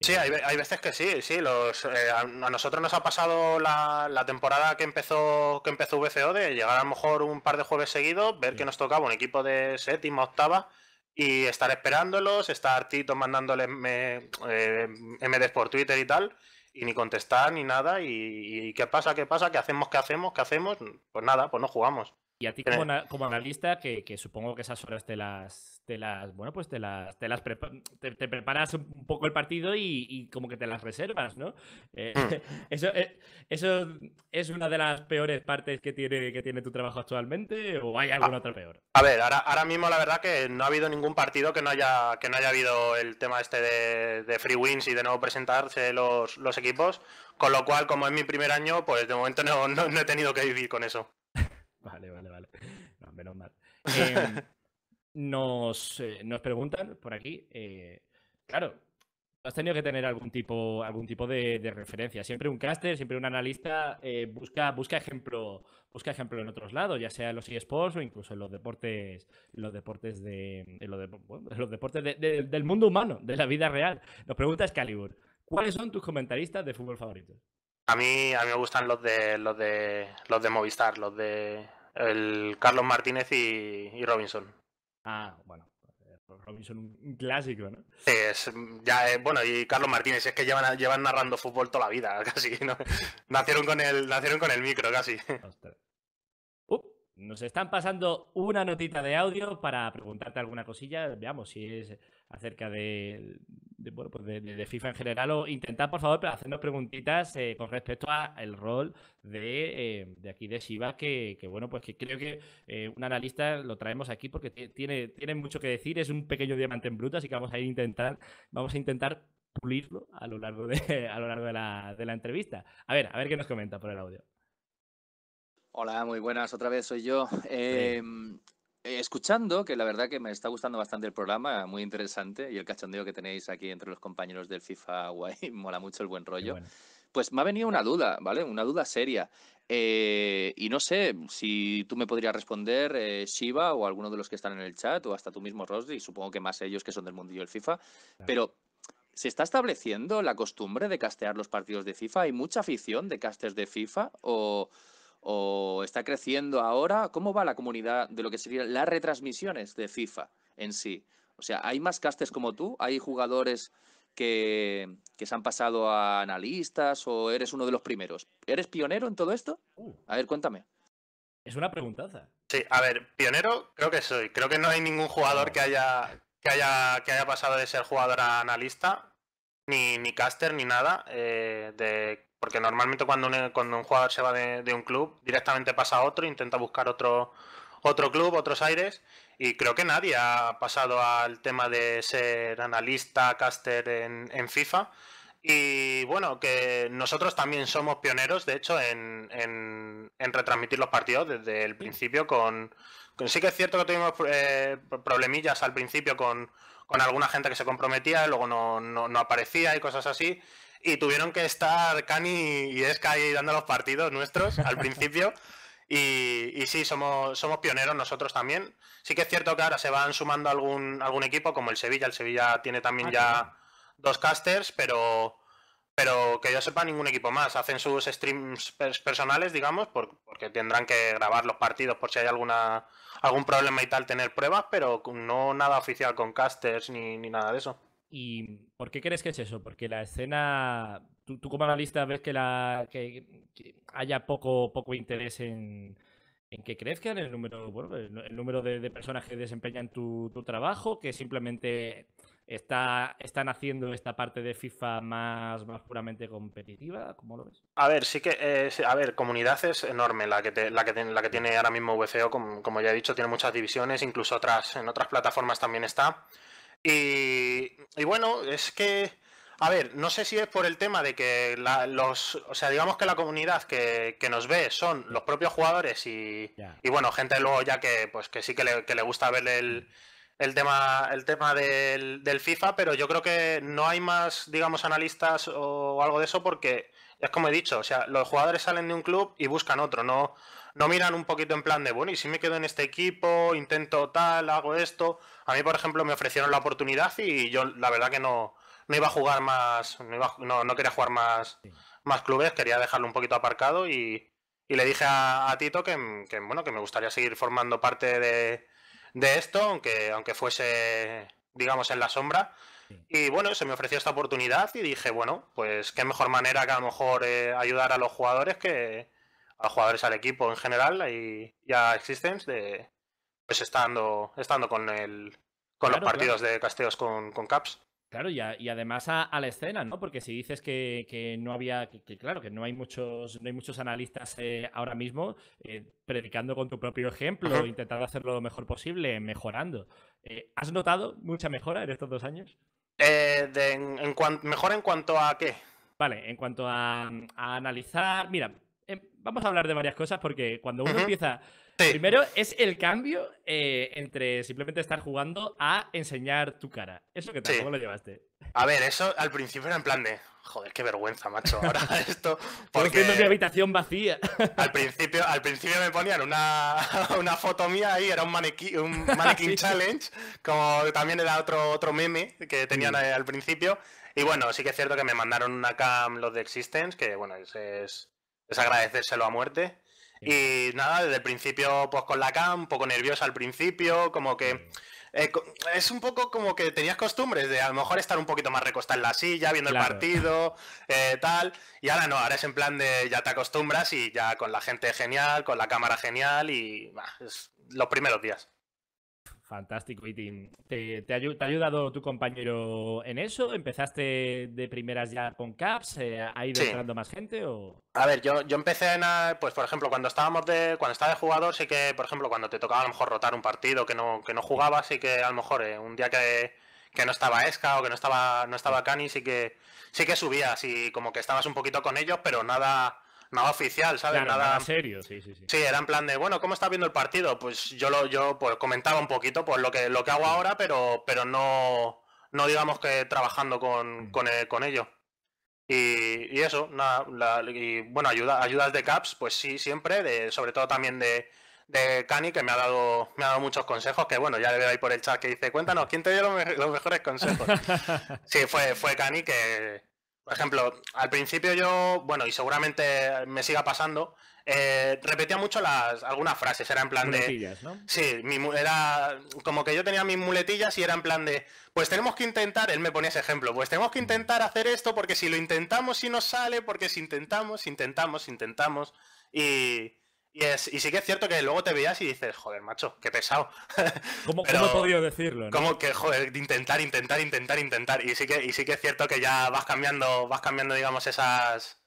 [SPEAKER 5] Sí, hay, veces que sí, sí. Los, eh, a, nosotros nos ha pasado la, temporada que empezó que empezó VCO de llegar a lo mejor un par de jueves seguidos, ver que nos tocaba un equipo de séptima, octava y estar esperándolos, estar Tito mandándoles eh, MDs por Twitter y tal y ni contestar ni nada. Y, qué pasa, qué pasa, qué hacemos, qué hacemos, qué hacemos. Pues nada, pues no jugamos. Y a ti
[SPEAKER 4] como, analista, que, que, supongo que esas horas te las, te las, bueno, pues te las, te las te, preparas un poco el partido y, como que te las reservas, ¿no? Eh, mm. eso, eh, eso es una de las peores partes que tiene, que tiene tu trabajo actualmente o hay ah, alguna otra peor.
[SPEAKER 5] A ver, ahora, mismo la verdad que no ha habido ningún partido que no haya, que no haya habido el tema este de, free wins y de no presentarse los, equipos, con lo cual como es mi primer año, pues de momento no, he tenido que vivir con
[SPEAKER 4] eso. vale, vale, vale. menos mal. Em, Nos, eh, nos preguntan por aquí, eh, claro, has tenido que tener algún tipo, algún tipo de, referencia. Siempre un caster, siempre un analista eh, busca, busca, ejemplo, busca ejemplo en otros lados, ya sea en los eSports o incluso en los deportes, los deportes de, los, deportes del mundo humano, de la vida real. Nos pregunta Excalibur, ¿cuáles son tus comentaristas de fútbol favoritos?
[SPEAKER 5] A mí, a me gustan los de los de los de Movistar, los de el Carlos Martínez y Robinson.
[SPEAKER 4] Ah, bueno. Pues, eh, Robinson, un clásico, ¿no? Sí, ya, eh, bueno, y Carlos Martínez, es que llevan,
[SPEAKER 5] narrando fútbol toda la vida, casi, nacieron, con el, nacieron con el micro, casi.
[SPEAKER 4] Uh, nos están pasando una notita de audio para preguntarte alguna cosilla. Veamos si es acerca de, bueno, pues de, FIFA en general o intentar por favor, hacernos preguntitas eh, con respecto al rol eh, de, aquí de Shiva, que, bueno, pues que creo que eh, un analista lo traemos aquí porque tiene, tiene mucho que decir, es un pequeño diamante en bruto, así que vamos a intentar, vamos a intentar pulirlo a lo largo de, a lo largo de, la, de la entrevista. A ver, a ver qué nos comenta por el audio.
[SPEAKER 6] Hola, muy buenas, otra vez soy yo. Eh, escuchando, que la verdad que me está gustando bastante el programa, muy interesante, y el cachondeo que tenéis aquí entre los compañeros del FIFA, guay, mola mucho el buen rollo. Pues me ha venido una duda, ¿vale? Una duda seria. Eh, y no sé si tú me podrías responder, eh, Shiva o alguno de los que están en el chat, o hasta tú mismo, y supongo que más ellos que son del mundillo del FIFA, pero ¿Se está estableciendo la costumbre de castear los partidos de FIFA? ¿Hay mucha afición de casters de FIFA? ¿O, o está creciendo ahora. ¿Cómo va la comunidad de lo que serían las retransmisiones de FIFA en sí? O sea, ¿hay más castes como tú? ¿Hay jugadores que, se han pasado a analistas o eres uno de los primeros? ¿Eres pionero en todo esto? Uh. A ver, cuéntame.
[SPEAKER 4] Es una preguntaza.
[SPEAKER 6] Sí, a ver, pionero creo que soy. Creo que no hay ningún jugador que
[SPEAKER 5] haya, que haya, que haya pasado de ser jugador a analista, ni, ni caster, ni nada. Eh, de porque normalmente cuando un, cuando un jugador se va de, un club, directamente pasa a otro, intenta buscar otro, otro club, otros aires. Y creo que nadie ha pasado al tema de ser analista, caster en, FIFA. Y bueno, que nosotros también somos pioneros, de hecho, en, retransmitir los partidos desde el principio con, sí que es cierto que tuvimos eh, problemillas al principio con, alguna gente que se comprometía, luego no aparecía y cosas así y tuvieron que estar Cani y ahí dando los partidos nuestros al principio. Y, y, sí, somos, somos pioneros nosotros también. Sí que es cierto que ahora se van sumando algún, algún equipo, como el Sevilla. El Sevilla tiene también ah, ya dos casters, pero, pero que yo sepa ningún equipo más. Hacen sus streams personales, digamos, porque tendrán que grabar los partidos por si hay alguna algún problema y tal, tener pruebas, pero no nada oficial con casters ni, ni nada de eso.
[SPEAKER 4] ¿Y por qué crees que es eso? Porque la escena, tú, como analista ves que, la, que, haya poco, poco interés en, que crezcan el número, bueno, el número de, personas que desempeñan tu, trabajo, que simplemente está, están haciendo esta parte de FIFA más, más puramente competitiva, ¿cómo lo ves?
[SPEAKER 5] A ver, sí que, eh, a ver, comunidad es enorme la que, la, que la que tiene ahora mismo VCO, como, como, ya he dicho, tiene muchas divisiones, incluso otras, en otras plataformas también está. Y, bueno, es que, a ver, no sé si es por el tema de que los, o sea, digamos que la comunidad que, que nos ve son los propios jugadores y, bueno, gente luego ya que, pues que sí que le, que le gusta ver el, el tema, el tema del, del, FIFA, pero yo creo que no hay más, digamos, analistas o algo de eso porque, es como he dicho, o sea, los jugadores salen de un club y buscan otro, no, no miran un poquito en plan de, bueno, y si me quedo en este equipo, intento tal, hago esto. A mí, por ejemplo, me ofrecieron la oportunidad y yo la verdad que no, no iba a jugar más, no, quería jugar más, más clubes, quería dejarlo un poquito aparcado y, le dije a, Tito que, bueno, que me gustaría seguir formando parte de, esto, aunque, aunque fuese, digamos, en la sombra. Y bueno, se me ofreció esta oportunidad y dije, bueno, pues qué mejor manera que a lo mejor eh, ayudar a los jugadores que, a jugadores al equipo en general y, ya existen de pues estando, estando con el con los partidos de casteos con, caps.
[SPEAKER 4] Claro, y, además a, la escena, ¿no? Porque si dices que, no había, que, claro, que no hay muchos, no hay muchos analistas eh, ahora mismo eh, predicando con tu propio ejemplo, intentando hacerlo lo mejor posible, mejorando. Eh, ¿Has notado mucha mejora en estos dos años? en, ¿Mejor en cuanto a qué? Vale, en cuanto a, a analizar, mira, Em, vamos a hablar de varias cosas porque cuando uno empieza... Primero es el cambio eh, entre simplemente estar jugando a enseñar tu cara. Eso que tampoco ¿Cómo lo llevaste.
[SPEAKER 5] A ver, eso al principio era en plan de, joder, qué vergüenza, macho, ahora esto... Porque es mi habitación vacía. Al principio, al principio me ponían una, foto mía ahí, era un maniquí, un ah, mannequin challenge, como también era otro, otro meme que tenían mm. al principio. Y bueno, sí que es cierto que me mandaron una cam los de Existence, que bueno, ese es es agradecérselo a muerte. Y nada, desde el principio, pues con la cam, un poco nerviosa al principio, como que. Eh, es un poco como que tenías costumbres de a lo mejor estar un poquito más recostada en la silla, viendo el partido, eh, tal. Y ahora no, ahora es en plan de ya te acostumbras y ya con la gente genial, con la cámara genial y los primeros días.
[SPEAKER 4] Fantástico. ¿Y te, ha, ayudado tu compañero en eso? ¿Empezaste de primeras ya con CAPS? Eh, ¿Ha ido entrando más gente? O...
[SPEAKER 5] A ver, yo, yo empecé en, pues por ejemplo, cuando estábamos de, cuando estaba de jugador, sí que, por ejemplo, cuando te tocaba a lo mejor rotar un partido que no, que no jugaba, sí que a lo mejor eh, un día que, no estaba Esca o que no estaba, no estaba Cani, sí que, sí que subía, así como que estabas un poquito con ellos, pero nada nada oficial, ¿sabes? nada...
[SPEAKER 4] serio, sí, sí, sí.
[SPEAKER 5] Sí, era en plan de, bueno, ¿cómo estás viendo el partido? Pues yo lo, yo pues comentaba un poquito pues lo que lo que hago ahora, pero, pero no, no digamos que trabajando con, mm. eh, con, ello. Y, eso, nada, y, bueno, ayuda, ayudas de CAPS, pues sí, siempre, de, sobre todo también de, de Cani, que me ha dado me ha dado muchos consejos, que bueno, ya le veo ahí por el chat que dice, cuéntanos, ¿quién te dio los, mejores consejos? sí, fue, fue Cani que, por ejemplo, al principio yo, bueno, y seguramente me siga pasando, eh, repetía mucho las algunas frases, era en plan de... ¿no? Sí, mi, era como que yo tenía mis muletillas y era en plan de, pues tenemos que intentar, él me ponía ese ejemplo, pues tenemos que intentar hacer esto porque si lo intentamos y no sale, porque si intentamos, intentamos, intentamos, y, y, sí que es cierto que luego te veías y dices, joder, macho, qué pesado.
[SPEAKER 4] ¿Cómo, he podido decirlo? Como
[SPEAKER 5] que, joder, intentar, intentar, intentar, intentar. Y sí que, y sí que es cierto que ya vas cambiando, vas cambiando, digamos, esas,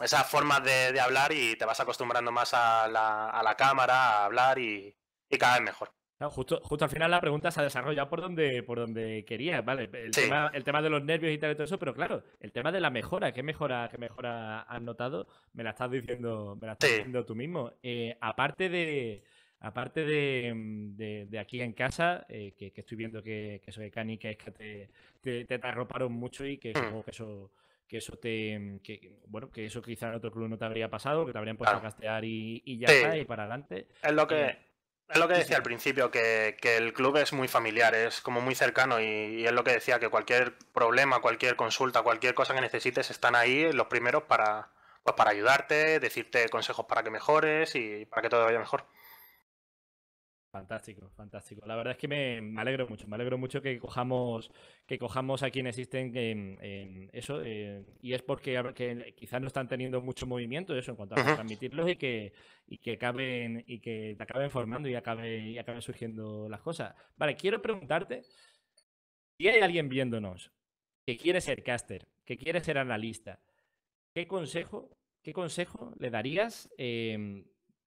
[SPEAKER 5] esas formas de, hablar y te vas acostumbrando más a la, a la cámara, a hablar y cada vez mejor
[SPEAKER 4] justo, justo, al final la pregunta se ha desarrollado por donde, por donde quería, ¿vale? El, tema, de los nervios y tal todo eso, pero claro, el tema de la mejora, ¿qué mejora, qué mejora has notado? Me la estás diciendo, me la estás diciendo tú mismo. Eh, aparte de. Aparte de, mm, aquí en casa, eh, que, estoy viendo que, que soy cani, es que te, te, te, arroparon mucho y hmm. que eso, que eso te. bueno, que eso quizá en otro club no te habría pasado, que te habrían puesto a castear y, ya está, y para adelante. Es lo que. Eh,
[SPEAKER 5] es lo que decía al principio, que, que, el club es muy familiar, es como muy cercano y, es lo que decía, que cualquier problema, cualquier consulta, cualquier cosa que necesites, están ahí los primeros para, pues, para ayudarte, decirte consejos para que mejores y para que todo vaya mejor.
[SPEAKER 4] Fantástico, fantástico. La verdad es que me, alegro mucho, me alegro mucho que cojamos, que cojamos a quienes existen en, eso, eh, y es porque quizás no están teniendo mucho movimiento eso en cuanto a transmitirlos y que, y que acaben, y que te acaben formando y acaben, y acaben surgiendo las cosas. Vale, quiero preguntarte si hay alguien viéndonos que quiere ser caster, que quiere ser analista, ¿qué consejo, qué consejo le darías? Eh,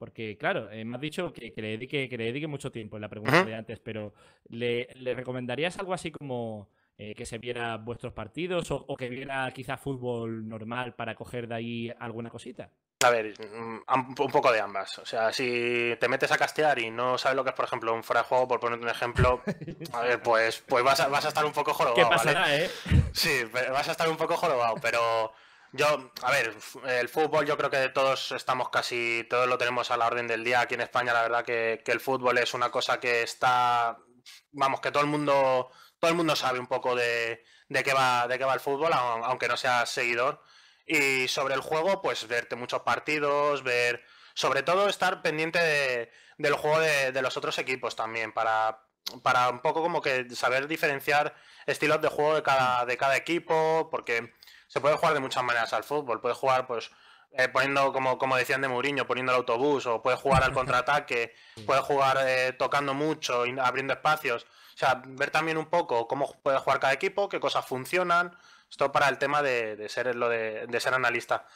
[SPEAKER 4] porque, claro, eh, me has dicho que, le dedique, que mucho tiempo en la pregunta de antes, pero ¿le, recomendarías algo así como eh, que se viera vuestros partidos o, que viera quizá fútbol normal para coger de ahí alguna cosita?
[SPEAKER 5] A ver, mm, un poco de ambas. O sea, si te metes a castear y no sabes lo que es, por ejemplo, un frajuego, por ponerte un ejemplo, pues, pues vas, a, estar un poco jorobado. ¿Qué pasará, eh? Sí, vas a estar un poco jorobado, pero yo, a ver, el fútbol yo creo que todos estamos casi, todos lo tenemos a la orden del día aquí en España, la verdad que, el fútbol es una cosa que está, vamos, que todo el mundo, todo el mundo sabe un poco de, de qué va, de qué va el fútbol, aunque no seas seguidor. Y sobre el juego, pues verte muchos partidos, ver, sobre todo estar pendiente del juego de, los otros equipos también, para, para un poco como que saber diferenciar estilos de juego de cada, de cada equipo, porque se puede jugar de muchas maneras al fútbol. Puedes jugar, pues, eh, poniendo, como, como decían de Mourinho, poniendo el autobús, o puede jugar al contraataque, puedes jugar eh, tocando mucho, abriendo espacios. O sea, ver también un poco cómo puede jugar cada equipo, qué cosas funcionan. Esto para el tema de, ser lo de, ser analista.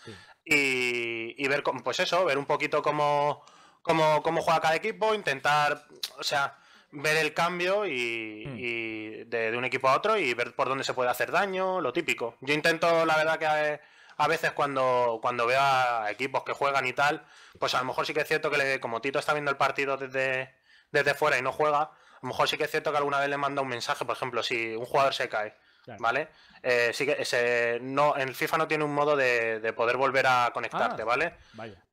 [SPEAKER 5] Y, y, ver, pues eso, ver un poquito cómo, cómo, cómo juega cada equipo, intentar, o sea, ver el cambio y, hmm. de, un equipo a otro y ver por dónde se puede hacer daño, lo típico. Yo intento, la verdad, que a, veces cuando, cuando veo a equipos que juegan y tal, pues a lo mejor sí que es cierto que le, como Tito está viendo el partido desde, desde fuera y no juega, a lo mejor sí que es cierto que alguna vez le manda un mensaje, por ejemplo, si un jugador se cae. ¿Vale? Eh, sí que no, en FIFA no tiene un modo de, poder volver a conectarte, ah. ¿vale? Vaya.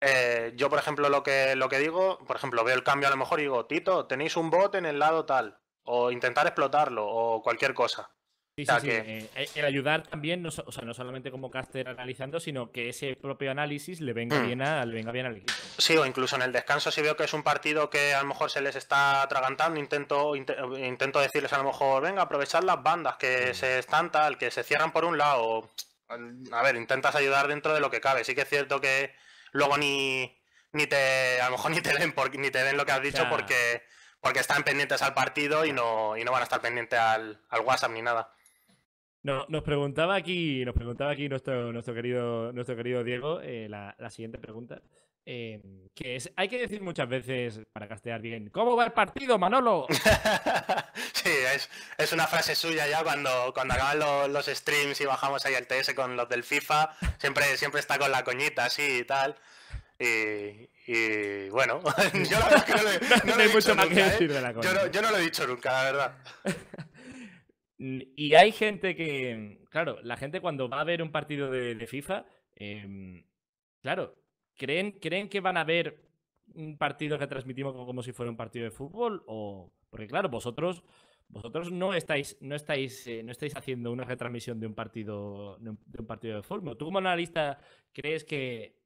[SPEAKER 5] Eh, yo, por ejemplo, lo que, lo que digo, por ejemplo, veo el cambio a lo mejor y digo, Tito, tenéis un bot en el lado tal, o intentar explotarlo, o cualquier cosa. que... sí. Eh,
[SPEAKER 4] eh, el ayudar también, no, o sea, no solamente como caster analizando, sino que ese propio análisis le venga, mm. bien a, le venga bien al equipo.
[SPEAKER 5] Sí, o incluso en el descanso, si veo que es un partido que a lo mejor se les está atragantando, intento, intento decirles a lo mejor, venga, aprovechar las bandas que mm. se están tal, que se cierran por un lado. A ver, intentas ayudar dentro de lo que cabe. Sí que es cierto que luego ni, ni te, a lo mejor ni te ven, ni te ven lo que has dicho porque, porque están pendientes al partido y no, y no van a estar pendientes
[SPEAKER 4] al, WhatsApp ni nada. nos preguntaba aquí, nos preguntaba aquí nuestro, nuestro, querido, nuestro querido Diego eh, la, siguiente pregunta. Em, que es, hay que decir muchas veces para castear bien, ¿cómo va el partido, Manolo? sí,
[SPEAKER 5] es, una frase suya ya cuando, cuando acaban los, streams y bajamos ahí al TS con los del FIFA, siempre, siempre está con la coñita así y tal. Y, bueno, ¿eh? yo no, le, lo he dicho nunca, que decir la Yo, no, lo he dicho nunca, la verdad.
[SPEAKER 4] y hay gente que, claro, la gente cuando va a ver un partido de, FIFA, em, claro, ¿Creen, que van a haber un mm, partido que transmitimos como si fuera un partido de fútbol? O. Porque, claro, vosotros. Vosotros no estáis, no estáis, eh, no estáis haciendo una retransmisión de un partido, de un partido de fútbol. ¿Tú como analista crees que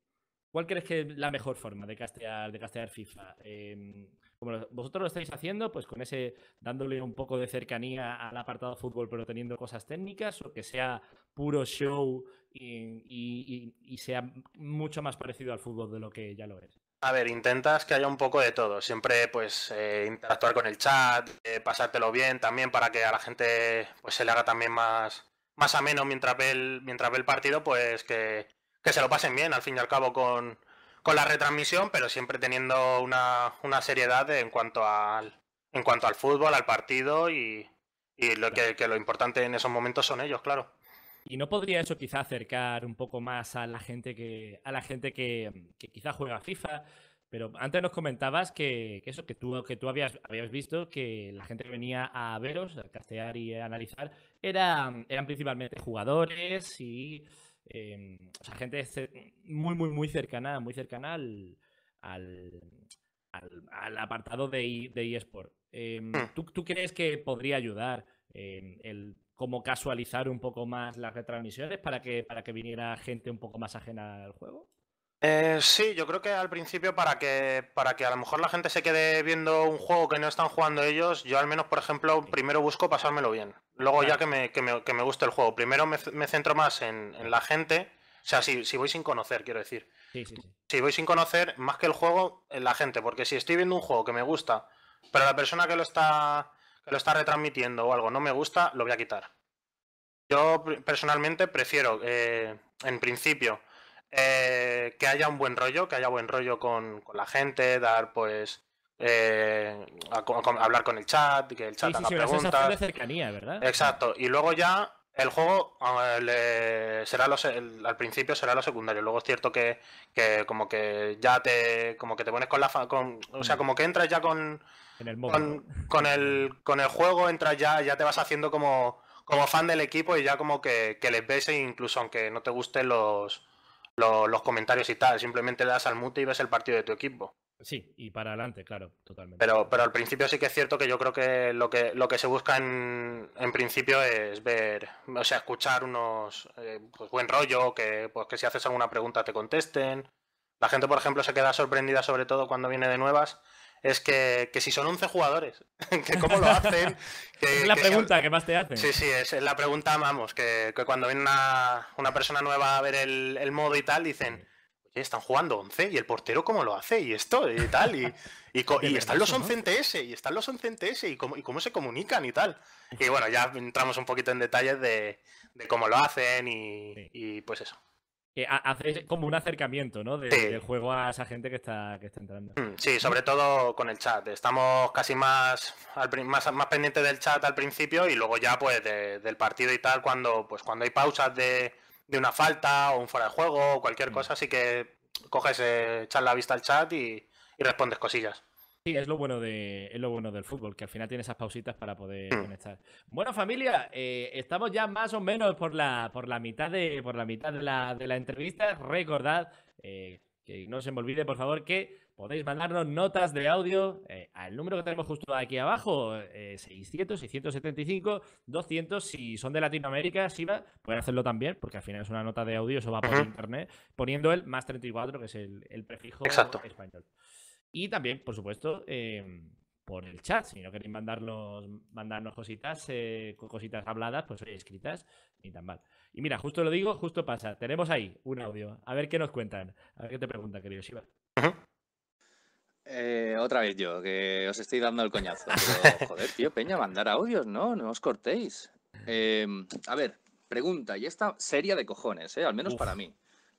[SPEAKER 4] ¿Cuál crees que es la mejor forma de castear, de castear FIFA? Em, como vosotros lo estáis haciendo, pues con ese, dándole un poco de cercanía al apartado fútbol, pero teniendo cosas técnicas, o que sea puro show y, sea mucho más parecido al fútbol de lo que ya lo es.
[SPEAKER 5] A ver, intentas que haya un poco de todo. Siempre, pues, eh, interactuar con el chat, eh, pasártelo bien también para que a la gente, pues, se le haga también más, más ameno mientras ve el, mientras ve el partido, pues, que, que se lo pasen bien, al fin y al cabo, con, con la retransmisión, pero siempre teniendo una, seriedad en, cuanto al, en cuanto al fútbol, al partido y, lo que, lo importante en esos momentos son ellos, claro.
[SPEAKER 4] ¿Y no podría eso quizá acercar un poco más a la gente que, a la gente que, quizá juega FIFA? Pero antes nos comentabas que, eso, que tú, que tú habías, habías visto que la gente que venía a veros, a castear y a analizar, era, eran principalmente jugadores y Em, o sea, gente muy, muy, muy cercana, muy cercana al, al, apartado de, eSport. Em, hmm. ¿tú, ¿tú, crees que podría ayudar em, el como casualizar un poco más las retransmisiones para que, para que viniera gente un poco más ajena al juego?
[SPEAKER 5] Eh, sí, yo creo que al principio para que, para que a lo mejor la gente se quede viendo un juego que no están jugando ellos, yo al menos, por ejemplo, primero busco pasármelo bien. Luego ya que me, que, me, gusta el juego. Primero me, centro más en, la gente. O sea, si, si voy sin conocer, quiero decir. Si voy sin conocer, más que el juego, en la gente. Porque si estoy viendo un juego que me gusta, pero la persona que lo está, que lo está retransmitiendo o algo no me gusta, lo voy a quitar. Yo personalmente prefiero, eh, en principio, eh, que haya un buen rollo, que haya buen rollo con, con la gente, dar pues eh, hablar con el chat, que el chat preguntas. Exacto. Y luego ya el juego eh, será al principio será lo secundario. Luego es cierto que, como que ya te como que te pones con la con, o sea mm. como que entras ya con el con, el con el juego entras ya ya te vas haciendo como como fan del equipo y ya como que, que les ves e incluso aunque no te gusten los, los, los comentarios y tal, simplemente le das al mute y ves el partido de tu equipo.
[SPEAKER 4] Sí, y para adelante, claro, totalmente.
[SPEAKER 5] Pero, pero al principio sí que es cierto que yo creo que lo que, lo que se busca en, en principio es ver, o sea, escuchar unos, eh, pues buen rollo, que, pues que si haces alguna pregunta te contesten. La gente, por ejemplo, se queda sorprendida sobre todo cuando viene de nuevas. Es que, que si son 11 jugadores, que cómo lo hacen. es la
[SPEAKER 4] pregunta que más te hacen.
[SPEAKER 5] Sí, sí, es la pregunta, vamos, que, cuando viene una, una, persona nueva a ver el, el modo y tal, dicen están jugando 11 y el portero cómo lo hace y esto y tal. Y, y, están los 11 en TS y están los 11 TS y cómo, se comunican y tal. Y bueno, ya entramos un poquito en detalles de, cómo lo hacen y, pues eso.
[SPEAKER 4] hace como un acercamiento, Del juego a esa gente que está, que está entrando. Mm, sí, sobre
[SPEAKER 5] todo con el chat. Estamos casi más, al, más, más pendientes del chat al principio y luego ya pues del partido y tal cuando, pues, cuando hay pausas de de una falta o un fuera de juego o cualquier mm. cosa, así que coges, eh, echas la vista al chat y, respondes cosillas.
[SPEAKER 4] Sí, es lo, bueno de, es lo bueno del fútbol, que al final tienes esas pausitas para poder mm. conectar. Bueno, familia, eh, estamos ya más o menos por la, por la mitad, de, por la, mitad de, la, de la entrevista. Recordad, eh, que no se me olvide, por favor, que Podéis mandarnos notas de audio eh, al número que tenemos justo aquí abajo, 600, 675, 200. Si son de Latinoamérica, Siva, pueden hacerlo también, porque al final es una nota de audio, eso va por internet, poniendo el más 34, que es el, prefijo Exacto. español. Y también, por supuesto, em, por el chat. Si no queréis mandarnos, mandarnos cositas, eh, cositas habladas, pues escritas, ni tan mal. Y mira, justo lo digo, justo pasa. Tenemos ahí un audio. A ver qué nos cuentan. A ver qué te pregunta, querido Siva.
[SPEAKER 6] Eh, otra vez yo, que os estoy dando el coñazo. joder, tío, Peña, mandar audios, ¿no? No os cortéis. Em, a ver, pregunta, y esta seria de cojones, ¿eh? al menos para mí,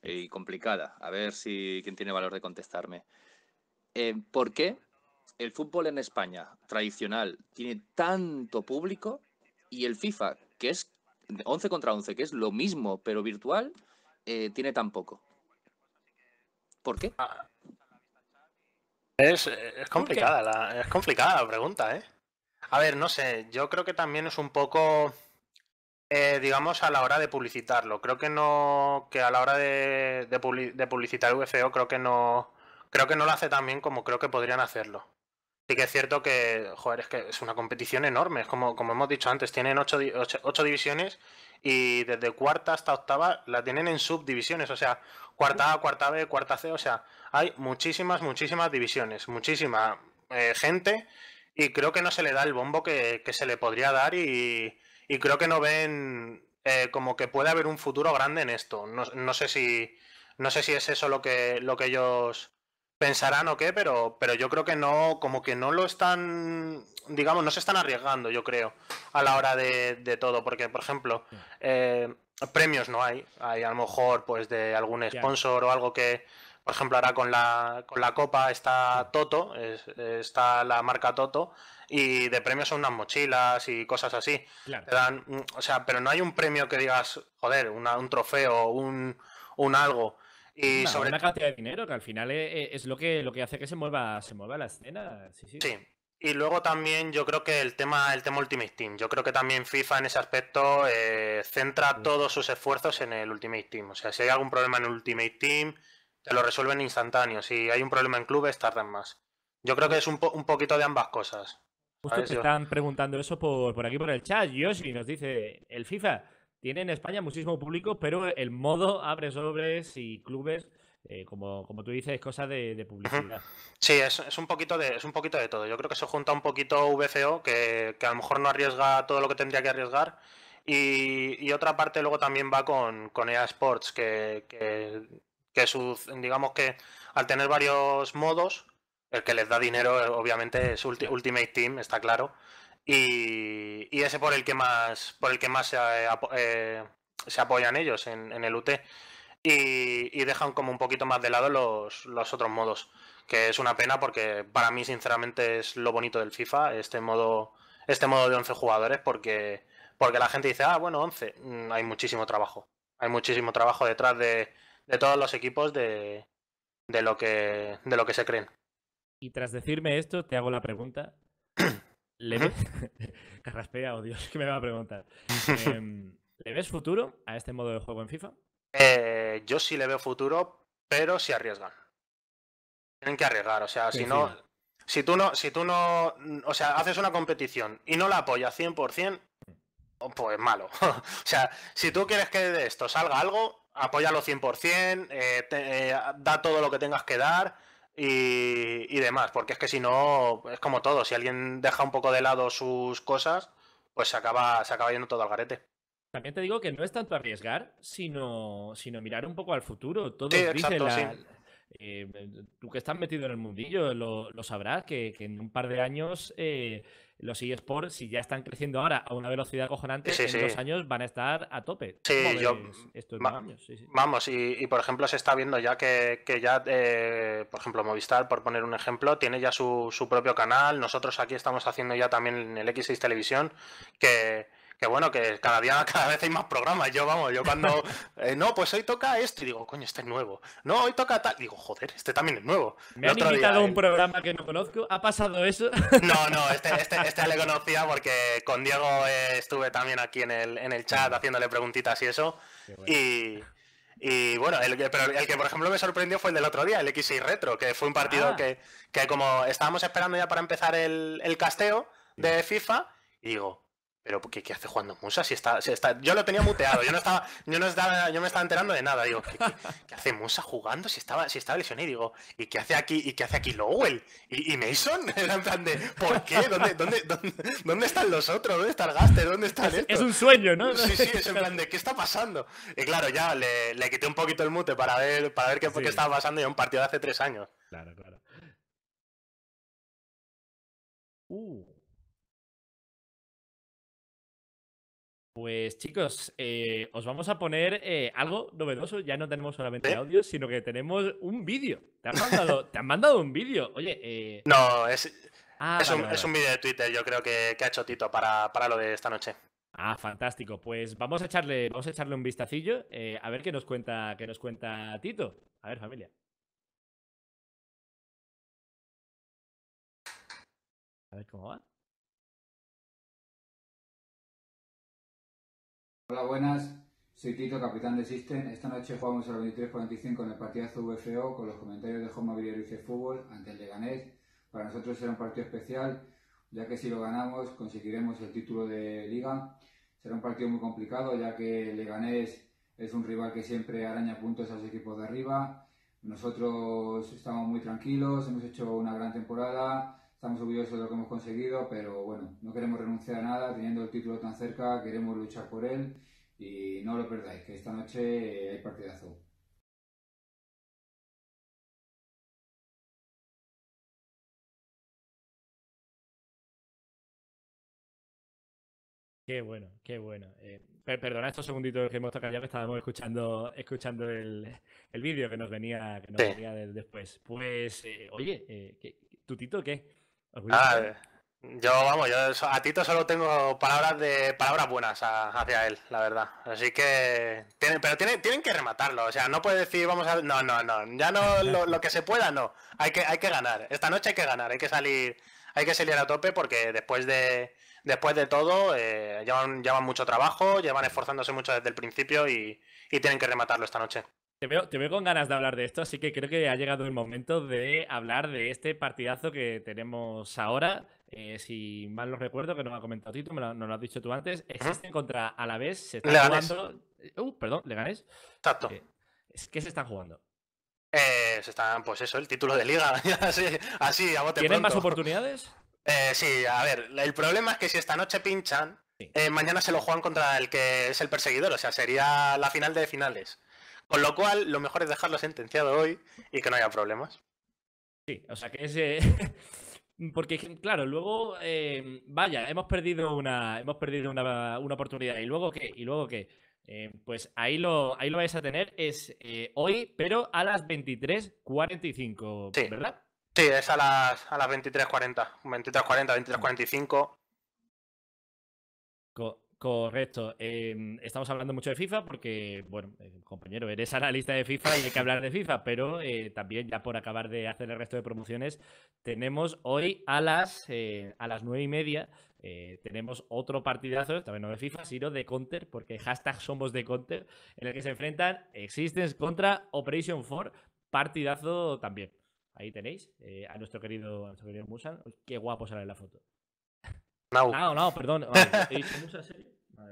[SPEAKER 6] y complicada. A ver si quien tiene valor de contestarme. Em, ¿Por qué el fútbol en España tradicional tiene tanto público y el FIFA, que es 11 contra 11, que es lo mismo pero virtual, eh, tiene tan poco? ¿Por qué? Ah,
[SPEAKER 1] es, eh, es complicada la,
[SPEAKER 5] es complicada la pregunta, ¿eh? A ver, no sé, yo creo que también es un poco, eh, digamos, a la hora de publicitarlo. Creo que no, que a la hora de, de, publicitar UFO, creo que no, creo que no lo hace tan bien como creo que podrían hacerlo. Sí que es cierto que, joder, es que es una competición enorme. Es como, como hemos dicho antes, tienen ocho, divisiones y desde cuarta hasta octava la tienen en subdivisiones. O sea, cuarta A, cuarta B, cuarta C. O sea, hay muchísimas, muchísimas divisiones, muchísima eh, gente y creo que no se le da el bombo que, se le podría dar y, creo que no ven eh, como que puede haber un futuro grande en esto. No, no, sé si no sé si es eso lo que lo que ellos pensarán o qué, pero, pero yo creo que no, como que no lo están, digamos, no se están arriesgando, yo creo, a la hora de, todo, porque, por ejemplo, eh, premios no hay, hay a lo mejor pues de algún sponsor o algo que, por ejemplo, ahora con la, con la copa está Toto, está la marca Toto, y de premios son unas mochilas y cosas así. Mm, o sea, pero no hay un premio que digas, joder, un trofeo, un, un algo. Y sobre... Una cantidad de
[SPEAKER 4] dinero que al final e, e, es, lo, que, lo que hace que se mueva, se mueva la escena. Sí,
[SPEAKER 5] Y luego también yo creo que el tema, el tema Ultimate Team, yo creo que también FIFA en ese aspecto eh, centra todos sus esfuerzos en el Ultimate Team. O sea, si hay algún problema en el Ultimate Team, te lo resuelven instantáneo. Si hay un problema en clubes, tardan más. Yo creo que es un, poquito de ambas cosas.
[SPEAKER 4] Justo te están preguntando eso por, por aquí por el chat. Yoshi nos dice, el FIFA tiene en España muchísimo público, pero el modo abre sobres y clubes eh, como, como, tú dices, es cosa de, publicidad. Sí, es,
[SPEAKER 5] un poquito de, es un poquito de todo. Yo creo que se junta un poquito VCO, que, a lo mejor no arriesga todo lo que tendría que arriesgar. Y, otra parte luego también va con, con EA Sports, que, que, digamos que al tener varios modos, el que les da dinero obviamente es Ultimate Team, está claro y, ese por el que más, por el que más se, eh, eh, apoyan ellos en, el UT. Y, dejan como un poquito más de lado los, otros modos. Que es una pena porque para mí, sinceramente, es lo bonito del FIFA, este modo, este modo de 11 jugadores, porque, porque la gente dice, ah, bueno, 11. Mm, hay muchísimo trabajo. Hay muchísimo trabajo detrás de, todos los equipos de, lo que, de lo que se creen.
[SPEAKER 4] Y tras decirme esto, te hago la pregunta. ¿Le ves... Oh, me va a preguntar. Em, ¿Le ves futuro a este modo de juego en FIFA? Eh,
[SPEAKER 5] yo sí le veo futuro, pero si arriesgan. Tienen que arriesgar, o sea, si no, si tú no, si tú no, o sea, haces una competición y no la apoyas 100%, pues malo. o sea, si tú quieres que de esto salga algo, apóyalo 100%, eh, eh, da todo lo que tengas que dar y, demás, porque es que si no, es como todo, si alguien deja un poco de lado sus cosas, pues se
[SPEAKER 4] acaba, se acaba yendo todo al garete. También te digo que no es tanto arriesgar, sino, sino mirar un poco al futuro. Todo sí, eh, tú que estás metido en el mundillo lo, lo sabrás, que, que, en un par de años eh, los eSports, si ya están creciendo ahora a una velocidad cojonante, en dos años van a estar a tope. Sí, yo. años.
[SPEAKER 5] vamos, y, por ejemplo, se está viendo ya que, ya, eh, por ejemplo, Movistar, por poner un ejemplo, tiene ya su, su propio canal. Nosotros aquí estamos haciendo ya también el X6 Televisión, que que bueno, que cada día, cada vez hay más programas. Yo, vamos, yo cuando, eh, no, pues hoy toca esto, y digo, coño, este es nuevo. No, hoy toca tal, digo, joder, este también es nuevo. Me han invitado a un programa que
[SPEAKER 4] no conozco, ¿ha pasado
[SPEAKER 5] eso? No,
[SPEAKER 1] no, este, este, este le
[SPEAKER 5] conocía porque con Diego eh, estuve también aquí en el, en el chat haciéndole preguntitas y eso, y... Y bueno, el que, pero el que por ejemplo me sorprendió fue el del otro día, el X6 Retro, que fue un partido ah. que, como estábamos esperando ya para empezar el, el casteo de FIFA, digo, pero ¿qué, qué hace jugando Musa? Si está, yo lo tenía muteado, yo no estaba, yo no estaba, yo me estaba enterando de nada. Digo, ¿qué, hace Musa jugando si estaba, si estaba lesionado? Y digo, ¿y qué hace aquí, y qué hace aquí Lowell? ¿Y, Mason? Era en plan de, ¿por qué? ¿Dónde, dónde, dónde, están los otros? ¿Dónde está el Gaster? ¿Dónde está el Es un sueño, ¿no? Sí, sí, es en plan de, ¿qué está pasando? Y claro, ya le, le quité un poquito
[SPEAKER 3] el mute para ver, para ver qué, estaba pasando en un partido de hace tres años. Claro, claro. Uh. Pues chicos, eh, os vamos a poner eh, algo novedoso. Ya no
[SPEAKER 4] tenemos solamente ¿Eh? audio, sino que tenemos un vídeo. Te han mandado, te han mandado un vídeo. Oye.
[SPEAKER 5] No, es, ah, es, un, vídeo de Twitter, yo creo que, ha hecho Tito para, lo de esta noche.
[SPEAKER 4] Ah, fantástico. Pues vamos a echarle, vamos a echarle un vistacillo a ver qué nos cuenta, qué nos
[SPEAKER 3] cuenta Tito. A ver, familia. A ver cómo va. Hola, buenas. Soy Tito, capitán de System. Esta noche jugamos a
[SPEAKER 6] las 23.45 en el partidazo VFO con los comentarios de Joma Villarice Fútbol ante el Leganés. Para nosotros será un partido especial, ya que si lo ganamos conseguiremos el título de Liga. Será un partido muy complicado, ya que el Leganés es un rival que siempre araña puntos a los equipos de arriba. Nosotros estamos muy tranquilos, hemos hecho una gran temporada Estamos orgullosos de lo que hemos conseguido, pero bueno, no queremos renunciar a nada, teniendo el título tan
[SPEAKER 3] cerca, queremos luchar por él y no lo perdáis, que esta noche hay partidazo. Qué bueno, qué bueno. Eh, perdona estos segunditos que hemos tocado ya que estábamos escuchando, escuchando el,
[SPEAKER 4] vídeo que nos venía, que nos venía después. Pues, eh, oye, eh, ¿tutito qué? Ah, yo, vamos, yo a Tito solo tengo palabras de
[SPEAKER 5] palabras buenas ah, hacia él, la verdad. Así que. pero tienen, tienen que rematarlo. O sea, no puede decir, vamos a. No, no, no. Ya no lo, que se pueda, no. Hay que, hay que ganar. Esta noche hay que ganar. Hay que salir. Hay que salir a tope porque después de. Después de todo, eh, llevan, mucho trabajo, llevan esforzándose mucho desde el principio y, y tienen que rematarlo esta noche.
[SPEAKER 4] Te veo, te con ganas de hablar de esto, así que creo que ha llegado el momento de hablar de este partidazo que tenemos ahora. Eh, si mal no recuerdo, que nos ha comentado Tito, me lo, nos lo has dicho tú antes. Existen contra Alavés, se están jugando. Uh, perdón, le ganéis? Exacto. Eh, ¿Qué se están jugando?
[SPEAKER 5] Eh, se están, pues eso, el título de liga. así, a bote ¿Tienen más
[SPEAKER 4] oportunidades?
[SPEAKER 5] sí, a ver, el problema es que si esta noche pinchan, mañana se lo juegan contra el que es el perseguidor, o sea, sería la final de finales. Con lo cual, lo mejor es dejarlo sentenciado hoy y que no haya problemas.
[SPEAKER 4] Sí, o sea que es... Porque, claro, luego, eh, vaya, hemos perdido una, hemos perdido una, oportunidad. ¿Y luego qué? ¿Y luego qué? Eh, pues ahí lo, ahí lo vais a tener, es eh, hoy, pero a las 23.45, sí. ¿verdad? Sí, es a las,
[SPEAKER 5] a las 23.40, 23.40, 23.45.
[SPEAKER 4] Correcto. Em, estamos hablando mucho de FIFA porque, bueno, eh, compañero, eres analista de FIFA y hay que hablar de FIFA, pero eh, también ya por acabar de hacer el resto de promociones, tenemos hoy a las, eh, a las nueve y media, tenemos otro partidazo, también no de FIFA, sino de Counter, porque hashtag somos de Counter, en el que se enfrentan Existence contra Operation 4, partidazo también. Ahí tenéis a nuestro querido, nuestro querido Musan. Qué guapo sale la foto. Ah, no, perdón.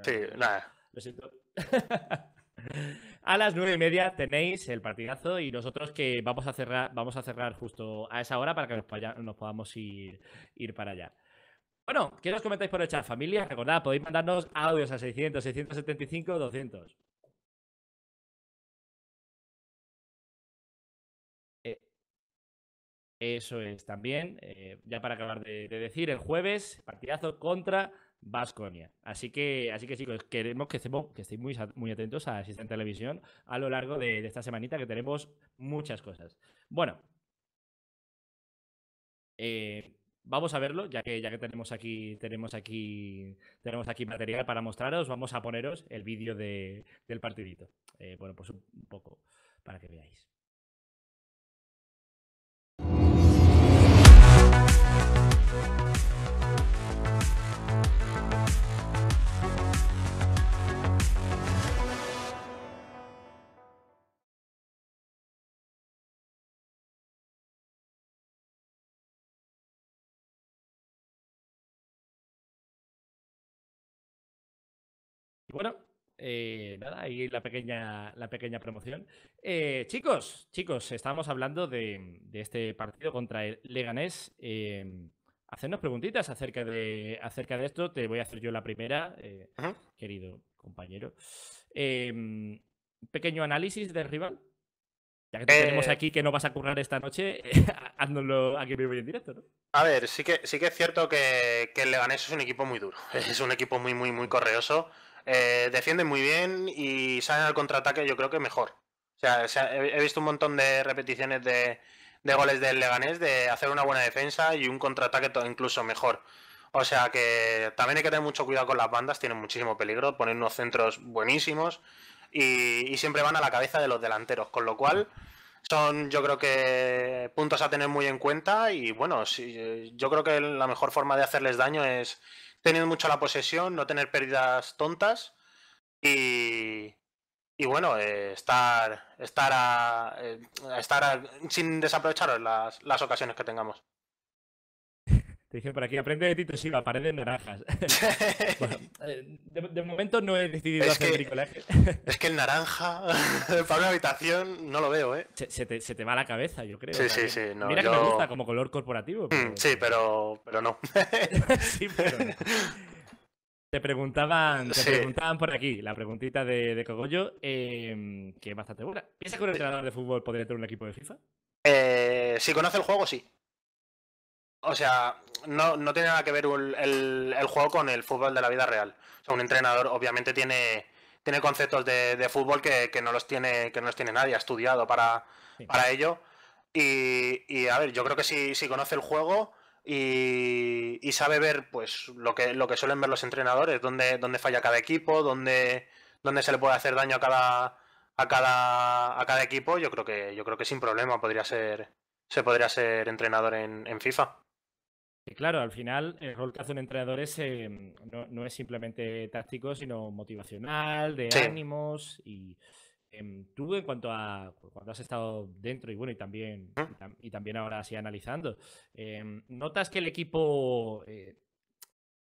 [SPEAKER 4] sí, nada. Lo siento. a las nueve y media tenéis el partidazo y nosotros que vamos a cerrar, vamos a cerrar justo a esa hora para que nos, podamos ir, para allá. Bueno, que os comentáis por el chat, familia? Recordad, podéis mandarnos
[SPEAKER 3] audios a 600, 675, 200. Eso es también,
[SPEAKER 4] eh, ya para acabar de, decir, el jueves, partidazo contra Vasconia. Así que, así que chicos, queremos que, estemos, que estéis muy, muy atentos a Asistente Televisión a lo largo de, esta semanita que tenemos muchas cosas. Bueno, eh, vamos a verlo, ya que, ya que tenemos aquí, tenemos aquí, tenemos aquí material para mostraros, vamos a poneros el vídeo del partidito. Eh, bueno, pues un poco para que veáis.
[SPEAKER 3] Bueno, eh, nada, ahí la pequeña, la pequeña promoción.
[SPEAKER 4] Eh, chicos, chicos, estábamos hablando de, este partido contra el Leganés. Eh, hacernos preguntitas acerca de, acerca de esto. Te voy a hacer yo la primera, querido compañero. pequeño análisis del rival. Ya que tenemos eh, aquí que no vas a currar esta noche, háznoslo aquí vivo y en directo, ¿no?
[SPEAKER 5] A ver, sí que, sí que es cierto que, el Leganés es un equipo muy duro. Es un equipo muy, muy, muy correoso. Eh, defienden muy bien y salen al contraataque, yo creo que mejor. O sea, he, visto un montón de repeticiones de,
[SPEAKER 2] de, goles del Leganés,
[SPEAKER 5] de hacer una buena defensa y un contraataque incluso mejor. O sea que también hay que tener mucho cuidado con las bandas, tienen muchísimo peligro, ponen unos centros buenísimos y, siempre van a la cabeza de los delanteros, con lo cual son yo creo que puntos a tener muy en cuenta y bueno, yo creo que la mejor forma de hacerles daño es tener mucho la posesión, no tener pérdidas tontas y, bueno, eh, estar, estar, eh, estar sin desaprovechar las, las ocasiones que tengamos.
[SPEAKER 4] Te dije por aquí, aprende de Tito Silva, pared de naranjas. Eh, de, momento no he decidido hacer bricolaje. es que el naranja para una habitación no lo veo, ¿eh? Se, te, se te, va la cabeza, yo creo. Sí, sí, sí. No, Mira que me gusta como color corporativo. Mm, sí, pero, pero no. sí, pero no. Te preguntaban, te preguntaban por aquí la preguntita de, Cogollo, em, que es bastante buena. ¿Piensas que un entrenador de fútbol podría tener un equipo de FIFA? Eh, si conoce el juego, sí
[SPEAKER 5] o sea, no, no tiene nada que ver el, el, juego con el fútbol de la vida real. un entrenador obviamente tiene, tiene conceptos de, fútbol que, que, no los tiene, que no los tiene nadie, ha estudiado para, para ello. Y, a ver, yo creo que si, conoce el juego y, y, sabe ver pues lo que, lo que suelen ver los entrenadores, dónde, dónde falla cada equipo, dónde, dónde se le puede hacer daño a cada, a cada, a cada equipo, yo creo que, yo creo que sin problema podría ser, se podría ser entrenador en FIFA
[SPEAKER 4] claro, al final el rol que hace un entrenador es, eh, no, es simplemente táctico, sino motivacional, de ánimos. Y em, tú, en cuanto a cuando has estado dentro y bueno, y también, y, también ahora así analizando, em, ¿notas que el equipo eh,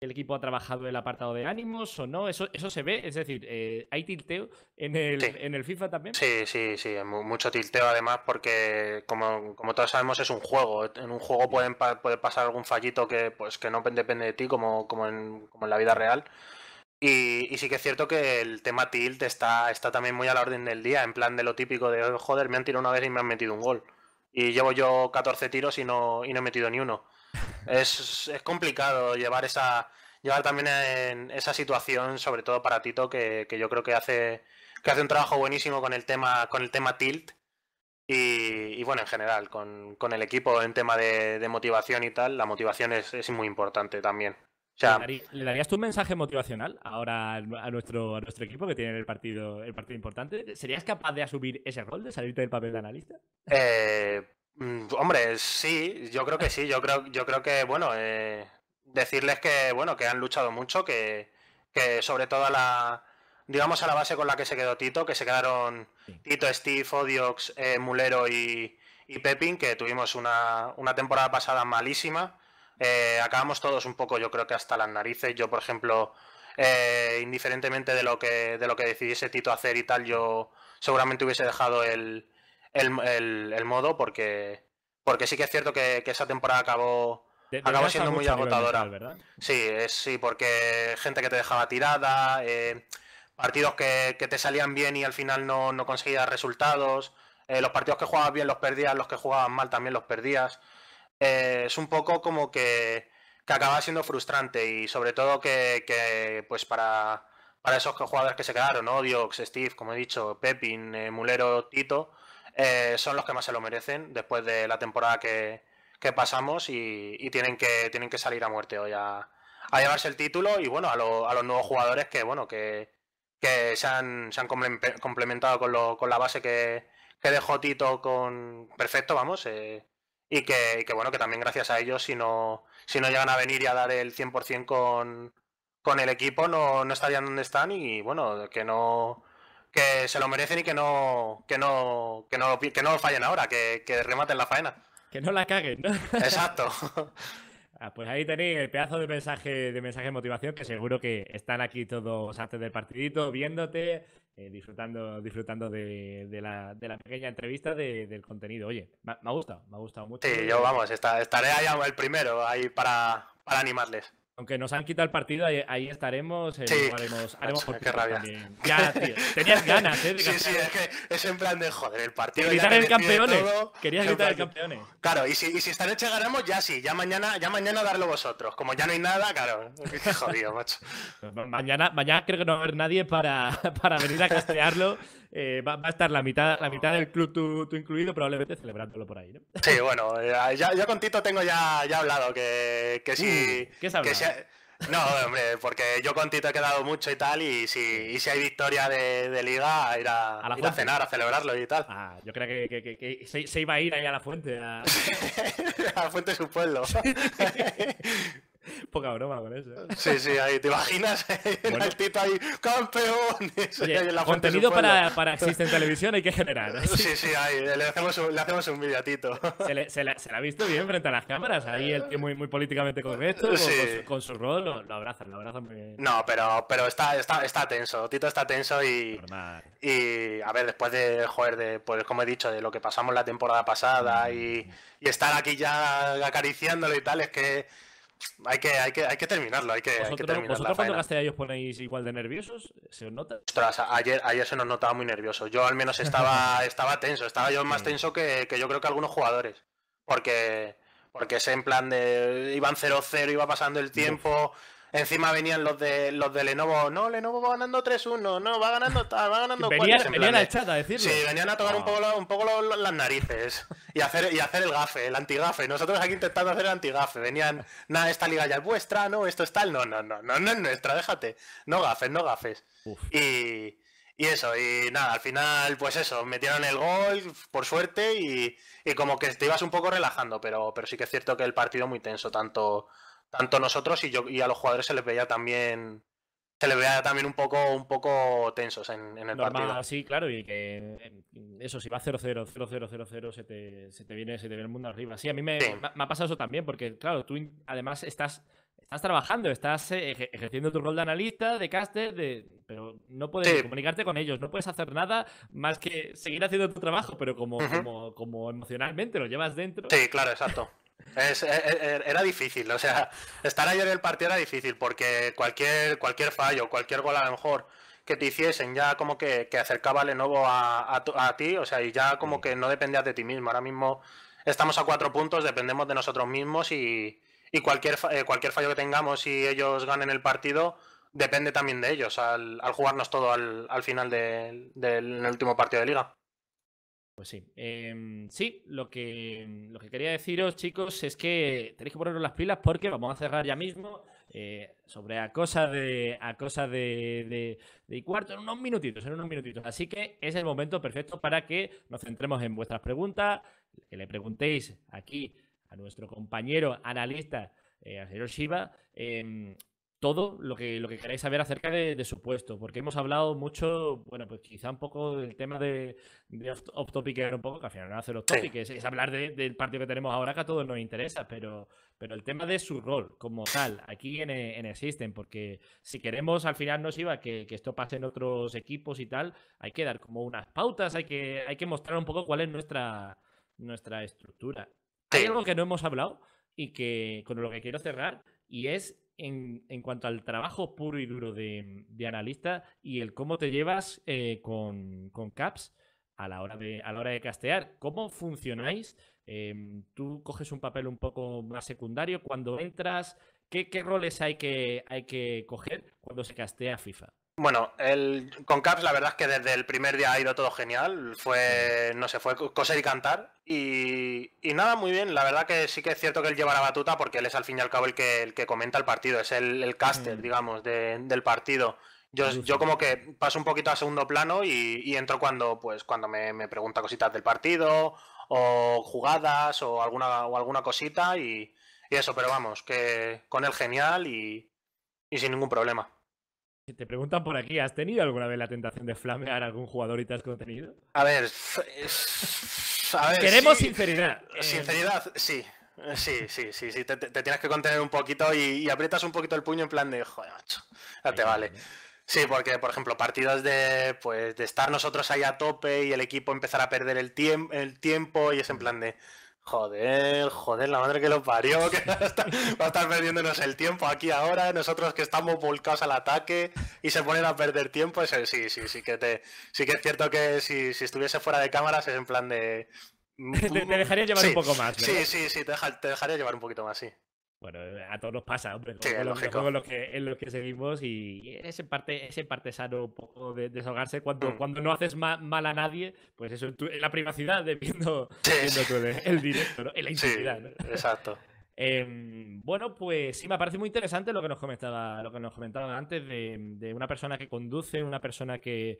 [SPEAKER 4] el equipo ha trabajado el apartado de ánimos o no. Eso, eso se ve, es decir, eh, ¿hay tilteo en el, FIFA también?
[SPEAKER 5] Sí, sí, sí, mucho tilteo además porque como, todos sabemos es un juego. En un juego pueden, puede pasar algún fallito que, pues, que no depende de ti como, como, en, como en la vida real. Y, sí que es cierto que el tema tilt está, está también muy a la orden del día, en plan de lo típico de, joder, me han tirado una vez y me han metido un gol. Y llevo yo 14 tiros y no, y no he metido ni uno es, complicado llevar esa llevar también en esa situación, sobre todo para Tito, que, yo creo que hace, que hace un trabajo buenísimo con el tema, con el tema tilt. Y, bueno, en general, con, el equipo en tema de, motivación y tal, la motivación es, muy importante también.
[SPEAKER 4] ¿Le, darías, tú un mensaje motivacional ahora a nuestro, a nuestro equipo que tiene el partido, el partido importante? ¿Serías capaz de asumir ese rol, de salirte del papel de analista?
[SPEAKER 5] Eh, Mm, hombre, sí, yo creo que sí, yo creo, yo creo que, bueno, eh, decirles que, bueno, que han luchado mucho, que, que sobre todo a la, digamos, a la base con la que se quedó Tito, que se quedaron Tito, Steve, Odiox, eh, Mulero y, y, Pepin, que tuvimos una, una temporada pasada malísima. Eh, acabamos todos un poco, yo creo que hasta las narices. Yo, por ejemplo, indiferentemente de lo, que, de lo que decidiese Tito hacer y tal, yo seguramente hubiese dejado el, el, el, el modo porque, porque sí que es cierto que, esa temporada acabó, siendo muy agotadora. sí, es, sí, porque gente que te dejaba tirada, eh, partidos que, te salían bien y al final no, no conseguías resultados, eh, los partidos que jugabas bien los perdías, los que jugabas mal también los perdías. Eh, es un poco como que, que acaba siendo frustrante y sobre todo que, que pues para, para esos jugadores que se quedaron, ¿no? Diox, Steve, como he dicho, Pepin, Mulero, Tito, eh, son los que más se lo merecen después de la temporada que, pasamos y, tienen, que, tienen que salir a muerte hoy a, a llevarse el título y bueno, a, a los nuevos jugadores que bueno, que, que se han, complementado con, lo, con la base que, dejó Tito con perfecto, vamos, eh, y, que, bueno, que también gracias a ellos si no, si no llegan a venir y a dar el 100% con, con el equipo no, no estarían donde están y bueno, que no que se lo merecen y que no, que no, que no, que no fallen ahora, que, rematen la faena.
[SPEAKER 4] Que no la caguen, ¿no? Exacto. Ah, pues ahí tenéis el pedazo de mensaje, de mensaje de motivación, que seguro que están aquí todos antes del partidito, viéndote, eh, disfrutando, disfrutando de, la, pequeña entrevista del contenido. Oye, me, ha gustado, me ha gustado mucho. Sí, yo vamos,
[SPEAKER 5] estaré ahí el primero ahí para animarles.
[SPEAKER 4] Aunque nos han quitado el partido, ahí, estaremos. Eh, sí. haremos, haremos por qué rabia. Ya, tío. Tenías ganas, ¿eh? sí, sí, es
[SPEAKER 5] que es en plan de joder, el
[SPEAKER 3] partido.
[SPEAKER 4] quitar el campeón, Querías quitar el campeón. Claro, y si,
[SPEAKER 5] y si esta noche ganamos, ya sí. Ya mañana, ya mañana darlo vosotros. Como ya no hay nada, claro. Qué jodido,
[SPEAKER 4] macho. mañana, mañana creo que no va a haber nadie para, para venir a castearlo. Eh, va, a estar la mitad, la mitad del club tú, incluido, probablemente celebrándolo por ahí,
[SPEAKER 5] Sí, bueno, ya, yo con Tito tengo ya, ya hablado que, que sí. Mm, que no, hombre, porque yo con Tito he quedado mucho y tal, y si, si hay victoria de, liga, ir, a, cenar, a celebrarlo
[SPEAKER 4] y tal. Ah, yo creo que, se, se, iba a ir ahí a la fuente. A, la fuente de su pueblo. Poca broma con eso. ¿eh? Sí, sí, ahí te imaginas el tito
[SPEAKER 1] ahí, campeones. contenido para, para Existen Televisión hay que generar. ¿sí?
[SPEAKER 5] sí, ahí le hacemos un, le hacemos un videatito.
[SPEAKER 4] Se, le, se, la, se ha visto bien frente a las cámaras, ahí el tío muy, muy políticamente correcto, con, con, su, rol, lo, abraza abrazan, lo abrazan muy
[SPEAKER 5] No, pero, pero está, está, está tenso, Tito está tenso y, y a ver, después de, joder, de, pues como he dicho, de lo que pasamos la temporada pasada mm. y, y estar aquí ya acariciándolo y tal, es
[SPEAKER 4] que hay que, hay que, hay que terminarlo,
[SPEAKER 5] hay que, hay ¿Vosotros
[SPEAKER 4] ponéis igual de nerviosos? ¿Se os nota?
[SPEAKER 5] Ostras, ayer, ayer se nos notaba muy nervioso Yo al menos estaba, estaba tenso, estaba yo más mm. tenso que, yo creo que algunos jugadores. Porque, porque es en plan de iban 0-0, iba pasando el tiempo, Encima venían los de los de Lenovo. No, Lenovo va ganando 3-1. No, va ganando tal, va ganando 4. Venían, a echar a decirlo. Sí, venían a tocar un poco, un poco las narices. Y hacer, y hacer el gafe, el antigafe. Nosotros aquí intentando hacer el antigafe. Venían, nada, esta liga ya es vuestra, no, esto es tal. No, no, no, no, no es nuestra, déjate. No gafes, no gafes. Y. Y eso, y nada, al final, pues eso, metieron el gol, por suerte, y, y como que te ibas un poco relajando, pero, pero sí que es cierto que el partido muy tenso, tanto, tanto nosotros y yo y a los jugadores se les veía también
[SPEAKER 4] se les veía también un poco, un poco
[SPEAKER 5] tensos en, el Normal, partido.
[SPEAKER 4] Sí, claro, y que eso, si va 0-0, 0-0, 0-0, se te, se te viene, se te el mundo arriba. Sí, a mí me, ha pasado eso también, porque claro, tú además estás, estás trabajando, estás eh, ejerciendo tu rol de analista, de caster, de, pero no puedes comunicarte con ellos, no puedes hacer nada más que seguir haciendo tu trabajo, pero como, como, como emocionalmente lo llevas dentro. Sí, claro, exacto.
[SPEAKER 5] Es, e, e, e, era difícil, o sea, estar ayer en el partido era difícil porque cualquier, cualquier fallo, cualquier gol a lo mejor que te hiciesen ya como que, acercaba Lenovo a, ti, o sea, y ya como mm. que no dependías de ti mismo. Ahora mismo estamos a cuatro puntos, dependemos de nosotros mismos y, cualquier, eh, cualquier fallo que tengamos y ellos ganen el partido depende también de ellos al, jugarnos todo al, al final del último partido de liga.
[SPEAKER 4] Pues sí. Em, sí, lo que, mm, que quería deciros, chicos, es que tenéis que poneros las pilas porque vamos a cerrar ya mismo eh, sobre a cosa de a de, de, cuarto en unos minutitos, en unos minutitos. Así que es el momento perfecto para que nos centremos en vuestras preguntas, que le preguntéis aquí a nuestro compañero analista, eh, al señor Shiva, em, todo lo que, lo que queráis saber acerca de, su puesto, porque hemos hablado mucho, bueno, pues quizá un poco del tema de, de off-topic un poco, que al final no hace es, hablar del partido que tenemos ahora que a todos nos interesa, pero, pero el tema de su rol como tal, aquí en, eh, en el System, porque si queremos al final nos iba que, que, esto pase en otros equipos y tal, hay que dar como unas pautas, hay que, hay que mostrar un poco cuál es nuestra, nuestra estructura. Hay algo que no hemos hablado y que con lo que quiero cerrar, y es en, cuanto al trabajo puro y duro de, analista y el cómo te llevas eh, con, CAPS a la hora de, a la hora de castear. ¿Cómo funcionáis? Em, ¿Tú coges un papel un poco más secundario cuando entras? ¿Qué, qué roles hay que, hay que coger cuando se castea FIFA?
[SPEAKER 5] Bueno, el, con Caps la verdad es que desde el primer día ha ido todo genial. Fue, mm. no sé, fue coser y cantar. Y, nada, muy bien. La verdad que sí que es cierto que él lleva la batuta porque él es al fin y al cabo el que, el que comenta el partido, es el, caster, mm. digamos, del partido. Yo, yo, como que paso un poquito a segundo plano y, entro cuando, pues, cuando me, pregunta cositas del partido o jugadas o alguna, o alguna cosita y, eso, pero vamos, que con él genial y sin ningún problema
[SPEAKER 4] te preguntan por aquí, ¿has tenido alguna vez la tentación de flamear a algún jugador y te has contenido?
[SPEAKER 1] A
[SPEAKER 5] ver, a queremos sinceridad. Eh. Sinceridad, sí. Sí, sí, sí, Te, tienes que contener un poquito y, aprietas un poquito el puño en plan de, joder, macho, ya te vale. Sí, porque, por ejemplo, partidos de, pues, de estar nosotros ahí a tope y el equipo empezar a perder el, el tiempo y es en plan de, Joder, joder, la madre que lo parió, que va a, estar, perdiéndonos el tiempo aquí ahora, nosotros que estamos volcados al ataque y se ponen a perder tiempo, sí, sí, sí que te, sí que es cierto que si, estuviese fuera de cámaras es en plan
[SPEAKER 4] de... Mm, te, dejaría llevar un poco más. Sí,
[SPEAKER 5] sí, sí, te dejaría llevar un poquito más, sí.
[SPEAKER 4] Bueno, a todos nos pasa, hombre, sí, los que, seguimos y ese parte, ese parte sano un poco de, desahogarse cuando, mm. cuando no haces mal a nadie, pues eso es la privacidad de viendo, el, directo, ¿no? en la intimidad. Exacto. Em, bueno, pues sí, me parece muy interesante lo que nos comentaba, lo que nos comentaba antes de, una persona que conduce, una persona que,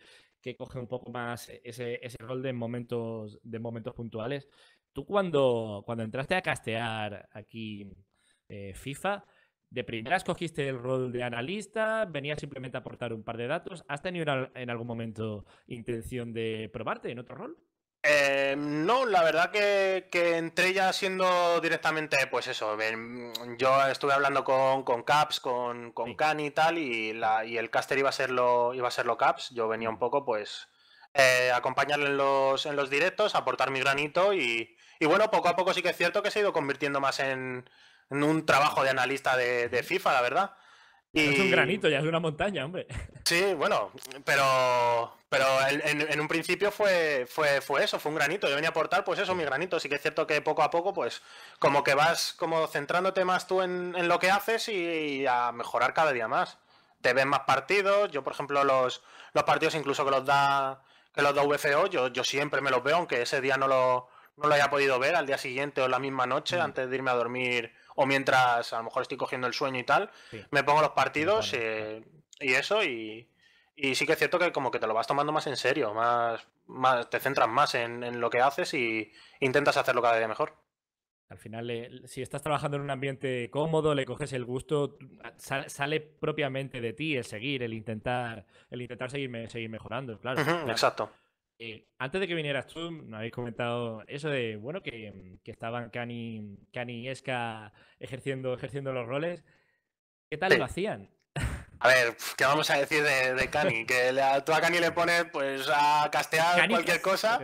[SPEAKER 4] coge un poco más ese, rol de momentos, de momentos puntuales. Tú cuando, cuando entraste a castear aquí eh, FIFA. De primera escogiste el rol de analista, venías simplemente a aportar un par de datos. ¿Has tenido en algún momento intención de probarte en otro rol? Eh,
[SPEAKER 5] no, la verdad que, que, entré ya siendo directamente, pues eso, yo estuve hablando con, Caps, con, con Can y tal, y, el caster iba a ser lo, iba a Caps, yo venía un poco pues eh, acompañarle en los, en los directos, aportar mi granito y bueno, poco a poco sí que es cierto que se ha ido convirtiendo más en, en un trabajo de analista de, FIFA, la verdad.
[SPEAKER 4] Y... es un granito, ya es una
[SPEAKER 5] montaña, hombre. Sí, bueno, pero, pero en, en, un principio fue, fue, fue eso, fue un granito. Yo venía a aportar, pues eso, mi granito. Sí que es cierto que poco a poco, pues, como que vas como centrándote más tú en, lo que haces y, a mejorar cada día más. Te ven más partidos. Yo, por ejemplo, los, los partidos incluso que los da que los da VFO, yo, yo siempre me los veo, aunque ese día no lo, no lo haya podido ver al día siguiente o la misma noche, mm. antes de irme a dormir o mientras a lo mejor estoy cogiendo el sueño y tal, me pongo los partidos y eso y, sí que es cierto que como que te lo vas tomando más en serio, más, más te centras más en, lo que haces y intentas hacerlo cada día mejor.
[SPEAKER 4] Al final, eh, si estás trabajando en un ambiente cómodo, le coges el gusto, sale propiamente de ti el seguir, el intentar, el intentar seguir, seguir mejorando, claro. Exacto. Eh, antes de que vinieras tú, nos habéis comentado eso de, bueno, que, mm, que estaban Cani, y Esca ejerciendo, ejerciendo los roles. ¿Qué tal lo hacían?
[SPEAKER 5] A ver, ¿qué vamos a decir de, de Cani? Que tú a Cani le pones pues a castear cualquier cosa.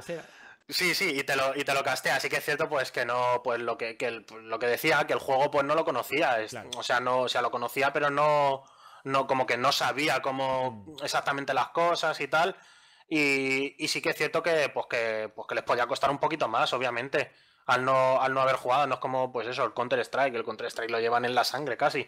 [SPEAKER 5] Sí, sí, y te lo, y castea. Así que es cierto, pues, que no, pues lo que, lo que decía, que el juego pues no lo conocía. O sea, no, lo conocía, pero no, no, como que no sabía cómo mm. exactamente las cosas y tal. Y, sí que es cierto que, pues, pues les podía costar un poquito más, obviamente, al no, al no haber jugado. No es como, pues eso, el Counter-Strike. El Counter-Strike lo llevan en la sangre casi.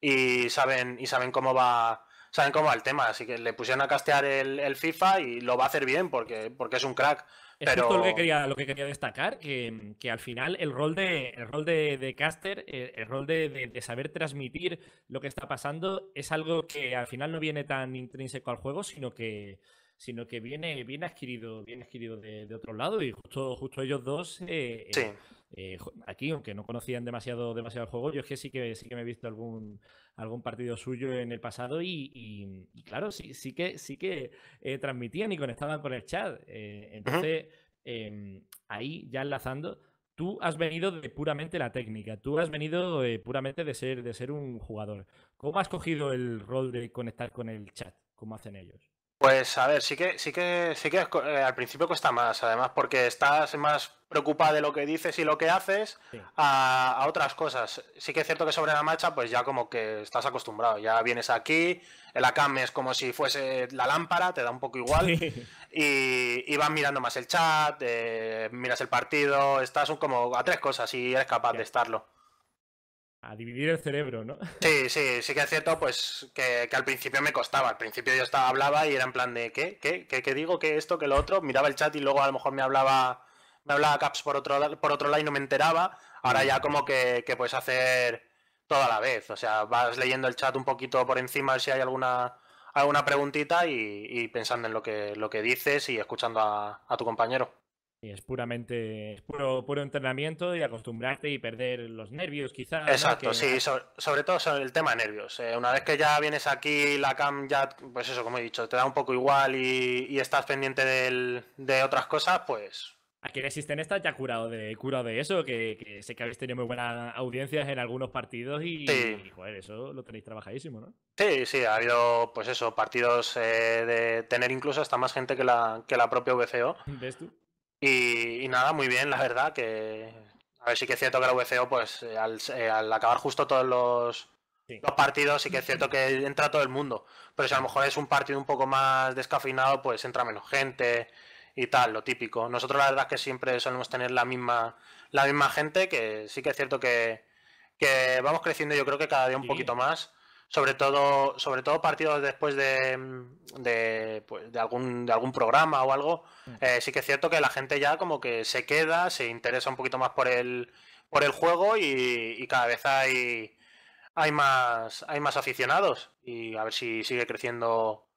[SPEAKER 5] Y saben, y saben cómo va. Saben cómo el tema, así que le pusieron a castear el, FIFA y lo va a hacer bien porque, porque es un crack. Es lo que
[SPEAKER 4] quería, destacar, eh, que, al final el rol de, el rol de, caster, eh, el, rol de, saber transmitir lo que está pasando, es algo que al final no viene tan intrínseco al juego, sino que sino que viene, viene adquirido, viene adquirido de, de otro lado y justo, justo ellos dos eh, eh, aquí, aunque no conocían demasiado, demasiado el juego, yo es que sí que sí que me he visto algún, algún partido suyo en el pasado y, y, claro, sí, sí que sí que eh, transmitían y conectaban con el chat. entonces, em, ahí ya enlazando tú has venido de puramente la técnica, tú has venido puramente de ser, de ser un jugador. ¿Cómo has cogido el rol de conectar con el chat? ¿Cómo hacen ellos?
[SPEAKER 5] Pues a ver, sí que, sí que, sí que eh, al principio cuesta más, además, porque estás más preocupada de lo que dices y lo que haces a, otras cosas. Sí que es cierto que sobre la marcha, pues ya como que estás acostumbrado, ya vienes aquí, el ACAM es como si fuese la lámpara, te da un poco igual, y, y, vas mirando más el chat, eh, miras el partido, estás como a tres cosas y eres capaz de estarlo
[SPEAKER 4] a dividir el cerebro, ¿no?
[SPEAKER 5] Sí, sí, sí que es cierto, pues que, al principio me costaba. Al principio yo estaba, hablaba y era en plan de ¿qué? ¿Qué? ¿Qué, qué digo? que esto? ¿Qué lo otro? Miraba el chat y luego a lo mejor me hablaba me hablaba Caps por otro, por otro lado y no me enteraba. Ahora mm. ya como que, que puedes hacer toda la vez. O sea, vas leyendo el chat un poquito por encima si hay alguna alguna preguntita y, pensando en lo que, lo que dices y escuchando a tu compañero.
[SPEAKER 4] Y es puramente, es puro, entrenamiento y acostumbrarte y perder los nervios, quizás. Exacto, sí,
[SPEAKER 5] sobre, todo sobre el tema nervios. Eh. una vez que ya vienes aquí, la CAM ya, pues eso, como he dicho, te da un poco igual y, estás pendiente de otras cosas, pues.
[SPEAKER 4] Aquí en Existen estas ya curado de, curado de eso, que, sé que habéis tenido muy buenas audiencias en algunos partidos y, joder, eso lo tenéis trabajadísimo, ¿no?
[SPEAKER 5] Sí, sí, ha habido, pues eso, partidos eh, de tener incluso hasta más gente que la, que la propia VCO. ¿Ves tú? Y, nada, muy bien, la verdad, que a ver, sí que es cierto que la VCO, pues eh, eh, al, acabar justo todos los, partidos, sí que es cierto que entra todo el mundo. Pero si a lo mejor es un partido un poco más descafinado, pues entra menos gente y tal, lo típico. Nosotros la verdad es que siempre solemos tener la misma, la misma gente, que sí que es cierto que, que vamos creciendo yo creo que cada día un poquito más sobre todo, sobre todo partidos después de, mm, pues, de algún, de algún programa o algo, mm. eh, sí que es cierto que la gente ya como que se queda, se interesa un poquito más por el, por el juego y, cada vez hay, hay, más, hay más aficionados y a ver si sigue creciendo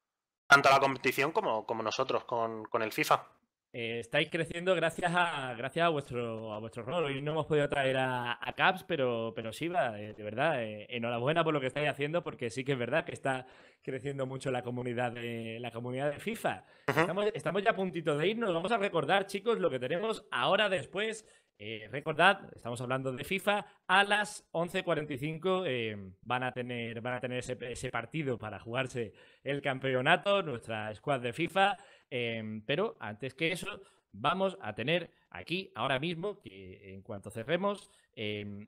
[SPEAKER 5] tanto la competición como, como nosotros con el FIFA.
[SPEAKER 4] Eh, estáis creciendo gracias a gracias a vuestro a vuestro rol. Hoy no hemos podido traer a, Caps, pero, pero sí, va, eh, de verdad, eh, enhorabuena por lo que estáis haciendo, porque sí que es verdad que está creciendo mucho la comunidad de la comunidad de FIFA. Estamos, estamos, ya a puntito de irnos. Vamos a recordar, chicos, lo que tenemos ahora después. recordad, estamos hablando de FIFA. A las 11.45 van a tener, van a tener ese, ese partido para jugarse el campeonato, nuestra squad de FIFA. Em, pero antes que eso, vamos a tener aquí ahora mismo, que en cuanto cerremos, em,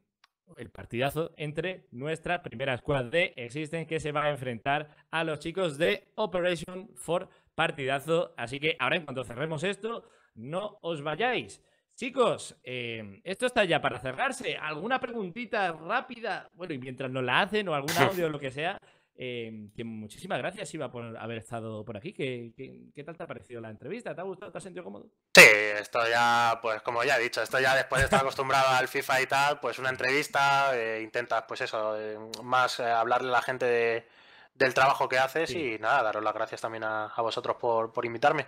[SPEAKER 4] el partidazo entre nuestra primera squad de Existen que se va a enfrentar a los chicos de Operation for Partidazo. Así que ahora en cuanto cerremos esto, no os vayáis. Chicos, em, esto está ya para cerrarse. ¿Alguna preguntita rápida? Bueno, y mientras no la hacen o algún audio o lo que sea, Em, muchísimas gracias, Iba, por haber estado por aquí. ¿Qué, tal te ha parecido la entrevista? ¿Te ha gustado? ¿Te has sentido cómodo?
[SPEAKER 5] Sí, esto ya, pues como ya he dicho, esto ya después de estar acostumbrado al FIFA y tal, pues una entrevista, eh, intentas, pues eso, eh, más eh, hablarle a la gente del trabajo que haces y nada, daros las gracias también a, vosotros por, por invitarme.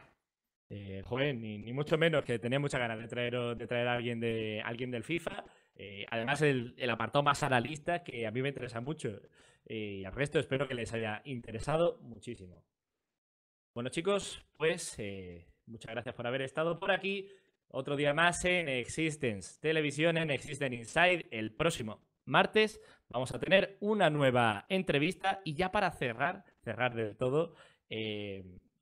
[SPEAKER 4] joven, ni, ni, mucho menos, que tenía muchas ganas de, traeros, de traer a alguien, de, alguien del FIFA. Eh, además, el, apartado más analista que a mí me interesa mucho eh, y al resto espero que les haya interesado muchísimo. Bueno, chicos, pues eh, muchas gracias por haber estado por aquí. Otro día más en Existence Televisión, en Existence Inside. El próximo martes vamos a tener una nueva entrevista y ya para cerrar, cerrar del todo,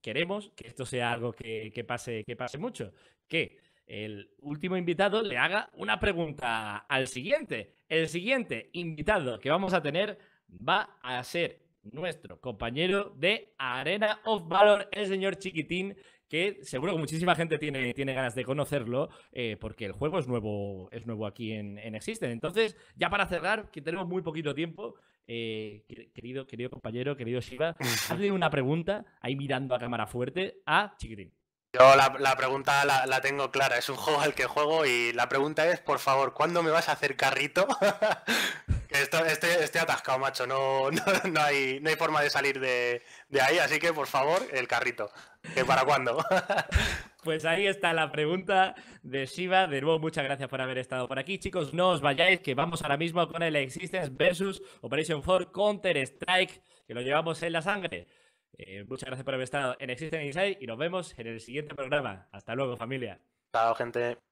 [SPEAKER 4] queremos que esto sea algo que, pase, que pase mucho. Que el último invitado le haga una pregunta al siguiente. El siguiente invitado que vamos a tener va a ser nuestro compañero de Arena of Valor, el señor Chiquitín, que seguro que muchísima gente tiene, tiene ganas de conocerlo, eh, porque el juego es nuevo, es nuevo aquí en, en Existen. Entonces, ya para cerrar, que tenemos muy poquito tiempo, eh, querido, querido compañero, querido Shiva, hazle una pregunta, ahí mirando a cámara fuerte, a Chiquitín. Yo
[SPEAKER 5] la, pregunta la, tengo clara, es un juego al que juego y la pregunta es, por favor, ¿cuándo me vas a hacer carrito? que esto, atascado, macho, no, no, hay, forma de salir de, ahí, así que por favor, el carrito. para cuándo?
[SPEAKER 4] pues ahí está la pregunta de Shiva. De nuevo, muchas gracias por haber estado por aquí, chicos. No os vayáis, que vamos ahora mismo con el Existence versus Operation 4 Counter Strike, que lo llevamos en la sangre. Eh, muchas gracias por
[SPEAKER 3] haber estado en Existen Inside y nos vemos en el siguiente programa. Hasta luego, familia. Chao, gente.